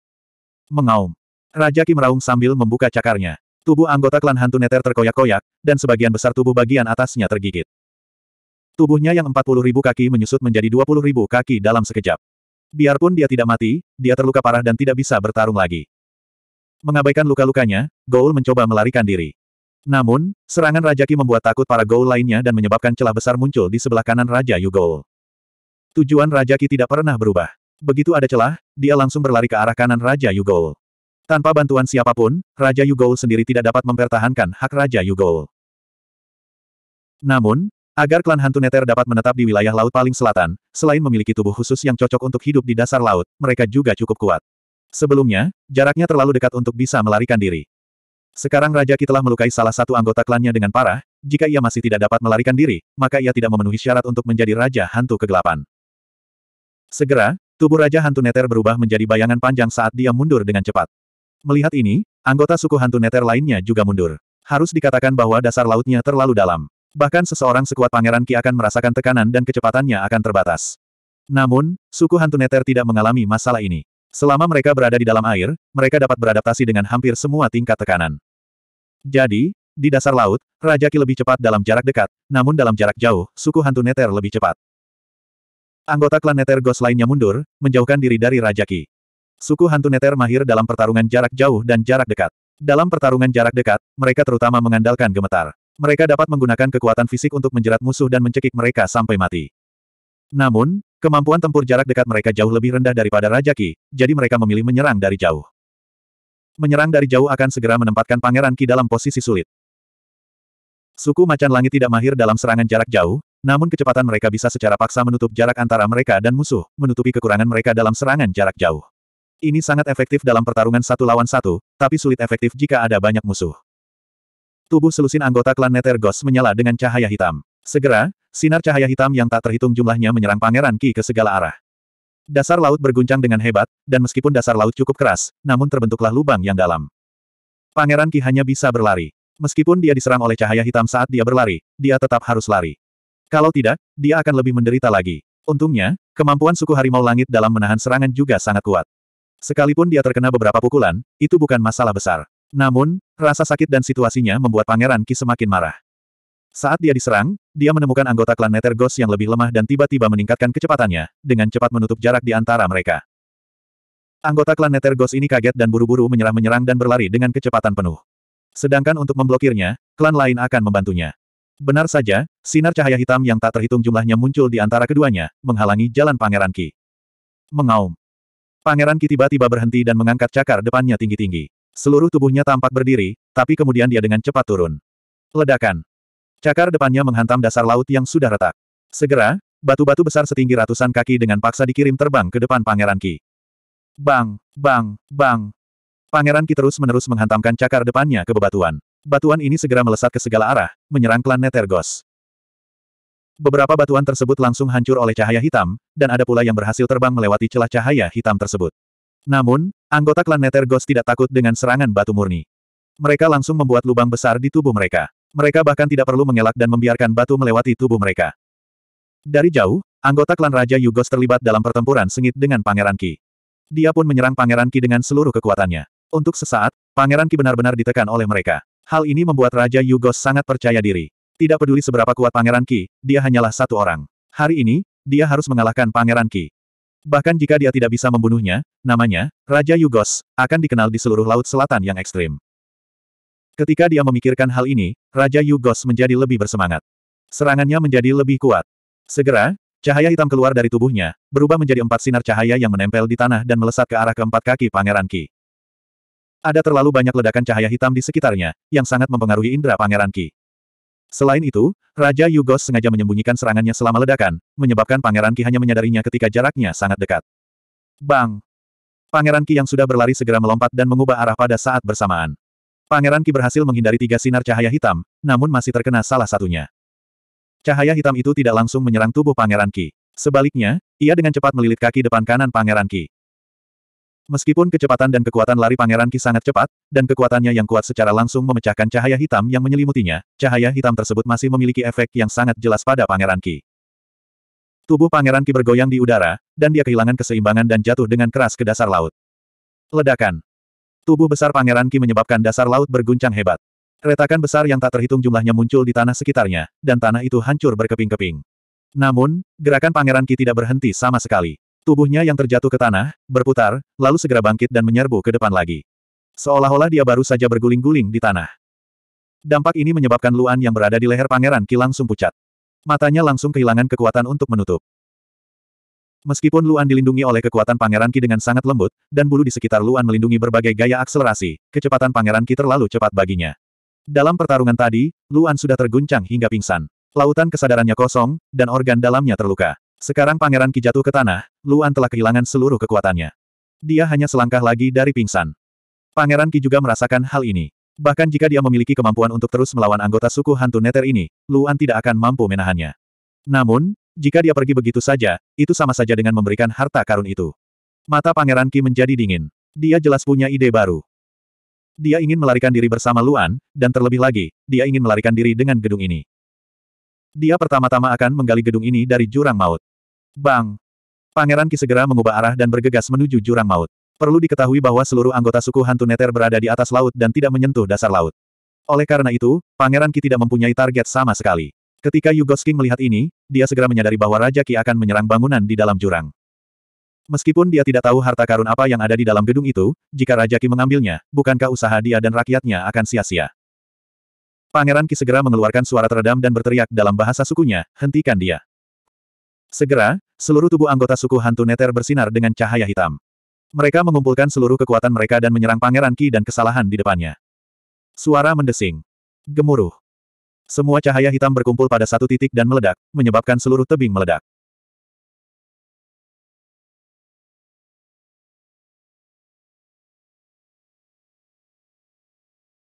Mengaum. Raja Ki meraung sambil membuka cakarnya. Tubuh anggota klan hantu neter terkoyak-koyak, dan sebagian besar tubuh bagian atasnya tergigit. Tubuhnya yang 40 ribu kaki menyusut menjadi 20 ribu kaki dalam sekejap. Biarpun dia tidak mati, dia terluka parah dan tidak bisa bertarung lagi. Mengabaikan luka-lukanya, Gol mencoba melarikan diri. Namun, serangan Rajaki membuat takut para Gou lainnya dan menyebabkan celah besar muncul di sebelah kanan Raja Yu Gou. Tujuan Rajaki tidak pernah berubah. Begitu ada celah, dia langsung berlari ke arah kanan Raja Yu Gou. Tanpa bantuan siapapun, Raja Yu Gou sendiri tidak dapat mempertahankan hak Raja Yu Gou. Namun, agar klan hantu neter dapat menetap di wilayah laut paling selatan, selain memiliki tubuh khusus yang cocok untuk hidup di dasar laut, mereka juga cukup kuat. Sebelumnya, jaraknya terlalu dekat untuk bisa melarikan diri. Sekarang Raja Ki telah melukai salah satu anggota klannya dengan parah, jika ia masih tidak dapat melarikan diri, maka ia tidak memenuhi syarat untuk menjadi Raja Hantu Kegelapan. Segera, tubuh Raja Hantu Neter berubah menjadi bayangan panjang saat dia mundur dengan cepat. Melihat ini, anggota suku Hantu Neter lainnya juga mundur. Harus dikatakan bahwa dasar lautnya terlalu dalam. Bahkan seseorang sekuat Pangeran Ki akan merasakan tekanan dan kecepatannya akan terbatas. Namun, suku Hantu Neter tidak mengalami masalah ini. Selama mereka berada di dalam air, mereka dapat beradaptasi dengan hampir semua tingkat tekanan. Jadi, di dasar laut, Raja Ki lebih cepat dalam jarak dekat, namun dalam jarak jauh, suku hantu Neter lebih cepat. Anggota klan Neter Ghost lainnya mundur, menjauhkan diri dari Raja Ki. Suku hantu Neter mahir dalam pertarungan jarak jauh dan jarak dekat. Dalam pertarungan jarak dekat, mereka terutama mengandalkan gemetar. Mereka dapat menggunakan kekuatan fisik untuk menjerat musuh dan mencekik mereka sampai mati. Namun, kemampuan tempur jarak dekat mereka jauh lebih rendah daripada Raja Ki, jadi mereka memilih menyerang dari jauh. Menyerang dari jauh akan segera menempatkan Pangeran Ki dalam posisi sulit. Suku Macan Langit tidak mahir dalam serangan jarak jauh, namun kecepatan mereka bisa secara paksa menutup jarak antara mereka dan musuh, menutupi kekurangan mereka dalam serangan jarak jauh. Ini sangat efektif dalam pertarungan satu lawan satu, tapi sulit efektif jika ada banyak musuh. Tubuh selusin anggota klan Nether menyala dengan cahaya hitam. Segera, Sinar cahaya hitam yang tak terhitung jumlahnya menyerang Pangeran Ki ke segala arah. Dasar laut berguncang dengan hebat, dan meskipun dasar laut cukup keras, namun terbentuklah lubang yang dalam. Pangeran Ki hanya bisa berlari. Meskipun dia diserang oleh cahaya hitam saat dia berlari, dia tetap harus lari. Kalau tidak, dia akan lebih menderita lagi. Untungnya, kemampuan suku harimau langit dalam menahan serangan juga sangat kuat. Sekalipun dia terkena beberapa pukulan, itu bukan masalah besar. Namun, rasa sakit dan situasinya membuat Pangeran Ki semakin marah. Saat dia diserang, dia menemukan anggota klan Nether Ghost yang lebih lemah dan tiba-tiba meningkatkan kecepatannya, dengan cepat menutup jarak di antara mereka. Anggota klan Nether Ghost ini kaget dan buru-buru menyerah menyerang dan berlari dengan kecepatan penuh. Sedangkan untuk memblokirnya, klan lain akan membantunya. Benar saja, sinar cahaya hitam yang tak terhitung jumlahnya muncul di antara keduanya, menghalangi jalan Pangeran Ki. Mengaum. Pangeran Ki tiba-tiba berhenti dan mengangkat cakar depannya tinggi-tinggi. Seluruh tubuhnya tampak berdiri, tapi kemudian dia dengan cepat turun. Ledakan. Cakar depannya menghantam dasar laut yang sudah retak. Segera, batu-batu besar setinggi ratusan kaki dengan paksa dikirim terbang ke depan Pangeran Ki. Bang, bang, bang. Pangeran Ki terus-menerus menghantamkan cakar depannya ke bebatuan. Batuan ini segera melesat ke segala arah, menyerang klan Netergos. Beberapa batuan tersebut langsung hancur oleh cahaya hitam, dan ada pula yang berhasil terbang melewati celah cahaya hitam tersebut. Namun, anggota klan Netergos tidak takut dengan serangan batu murni. Mereka langsung membuat lubang besar di tubuh mereka. Mereka bahkan tidak perlu mengelak dan membiarkan batu melewati tubuh mereka. Dari jauh, anggota klan Raja Yugos terlibat dalam pertempuran sengit dengan Pangeran Ki. Dia pun menyerang Pangeran Ki dengan seluruh kekuatannya. Untuk sesaat, Pangeran Ki benar-benar ditekan oleh mereka. Hal ini membuat Raja Yugos sangat percaya diri. Tidak peduli seberapa kuat Pangeran Ki, dia hanyalah satu orang. Hari ini, dia harus mengalahkan Pangeran Ki. Bahkan jika dia tidak bisa membunuhnya, namanya, Raja Yugos, akan dikenal di seluruh Laut Selatan yang ekstrim. Ketika dia memikirkan hal ini, Raja Yugos menjadi lebih bersemangat. Serangannya menjadi lebih kuat. Segera, cahaya hitam keluar dari tubuhnya, berubah menjadi empat sinar cahaya yang menempel di tanah dan melesat ke arah keempat kaki Pangeran Ki. Ada terlalu banyak ledakan cahaya hitam di sekitarnya, yang sangat mempengaruhi indera Pangeran Ki. Selain itu, Raja Yugos sengaja menyembunyikan serangannya selama ledakan, menyebabkan Pangeran Ki hanya menyadarinya ketika jaraknya sangat dekat. Bang! Pangeran Ki yang sudah berlari segera melompat dan mengubah arah pada saat bersamaan. Pangeran Ki berhasil menghindari tiga sinar cahaya hitam, namun masih terkena salah satunya. Cahaya hitam itu tidak langsung menyerang tubuh Pangeran Ki. Sebaliknya, ia dengan cepat melilit kaki depan kanan Pangeran Ki. Meskipun kecepatan dan kekuatan lari Pangeran Ki sangat cepat, dan kekuatannya yang kuat secara langsung memecahkan cahaya hitam yang menyelimutinya, cahaya hitam tersebut masih memiliki efek yang sangat jelas pada Pangeran Ki. Tubuh Pangeran Ki bergoyang di udara, dan dia kehilangan keseimbangan dan jatuh dengan keras ke dasar laut. Ledakan. Tubuh besar Pangeran Ki menyebabkan dasar laut berguncang hebat. Retakan besar yang tak terhitung jumlahnya muncul di tanah sekitarnya, dan tanah itu hancur berkeping-keping. Namun, gerakan Pangeran Ki tidak berhenti sama sekali. Tubuhnya yang terjatuh ke tanah, berputar, lalu segera bangkit dan menyerbu ke depan lagi. Seolah-olah dia baru saja berguling-guling di tanah. Dampak ini menyebabkan Luan yang berada di leher Pangeran Ki langsung pucat. Matanya langsung kehilangan kekuatan untuk menutup. Meskipun Luan dilindungi oleh kekuatan Pangeran Ki dengan sangat lembut, dan bulu di sekitar Luan melindungi berbagai gaya akselerasi, kecepatan Pangeran Ki terlalu cepat baginya. Dalam pertarungan tadi, Luan sudah terguncang hingga pingsan. Lautan kesadarannya kosong, dan organ dalamnya terluka. Sekarang Pangeran Ki jatuh ke tanah, Luan telah kehilangan seluruh kekuatannya. Dia hanya selangkah lagi dari pingsan. Pangeran Ki juga merasakan hal ini. Bahkan jika dia memiliki kemampuan untuk terus melawan anggota suku hantu neter ini, Luan tidak akan mampu menahannya. Namun, jika dia pergi begitu saja, itu sama saja dengan memberikan harta karun itu. Mata Pangeran Ki menjadi dingin. Dia jelas punya ide baru. Dia ingin melarikan diri bersama Luan, dan terlebih lagi, dia ingin melarikan diri dengan gedung ini. Dia pertama-tama akan menggali gedung ini dari jurang maut. Bang! Pangeran Ki segera mengubah arah dan bergegas menuju jurang maut. Perlu diketahui bahwa seluruh anggota suku hantu neter berada di atas laut dan tidak menyentuh dasar laut. Oleh karena itu, Pangeran Ki tidak mempunyai target sama sekali. Ketika Yugosking melihat ini, dia segera menyadari bahwa Raja Ki akan menyerang bangunan di dalam jurang. Meskipun dia tidak tahu harta karun apa yang ada di dalam gedung itu, jika Raja Ki mengambilnya, bukankah usaha dia dan rakyatnya akan sia-sia? Pangeran Ki segera mengeluarkan suara teredam dan berteriak dalam bahasa sukunya, hentikan dia. Segera, seluruh tubuh anggota suku hantu neter bersinar dengan cahaya hitam. Mereka mengumpulkan seluruh kekuatan mereka dan menyerang Pangeran Ki dan kesalahan di depannya. Suara mendesing. Gemuruh. Semua cahaya hitam berkumpul pada satu titik dan meledak, menyebabkan seluruh tebing meledak.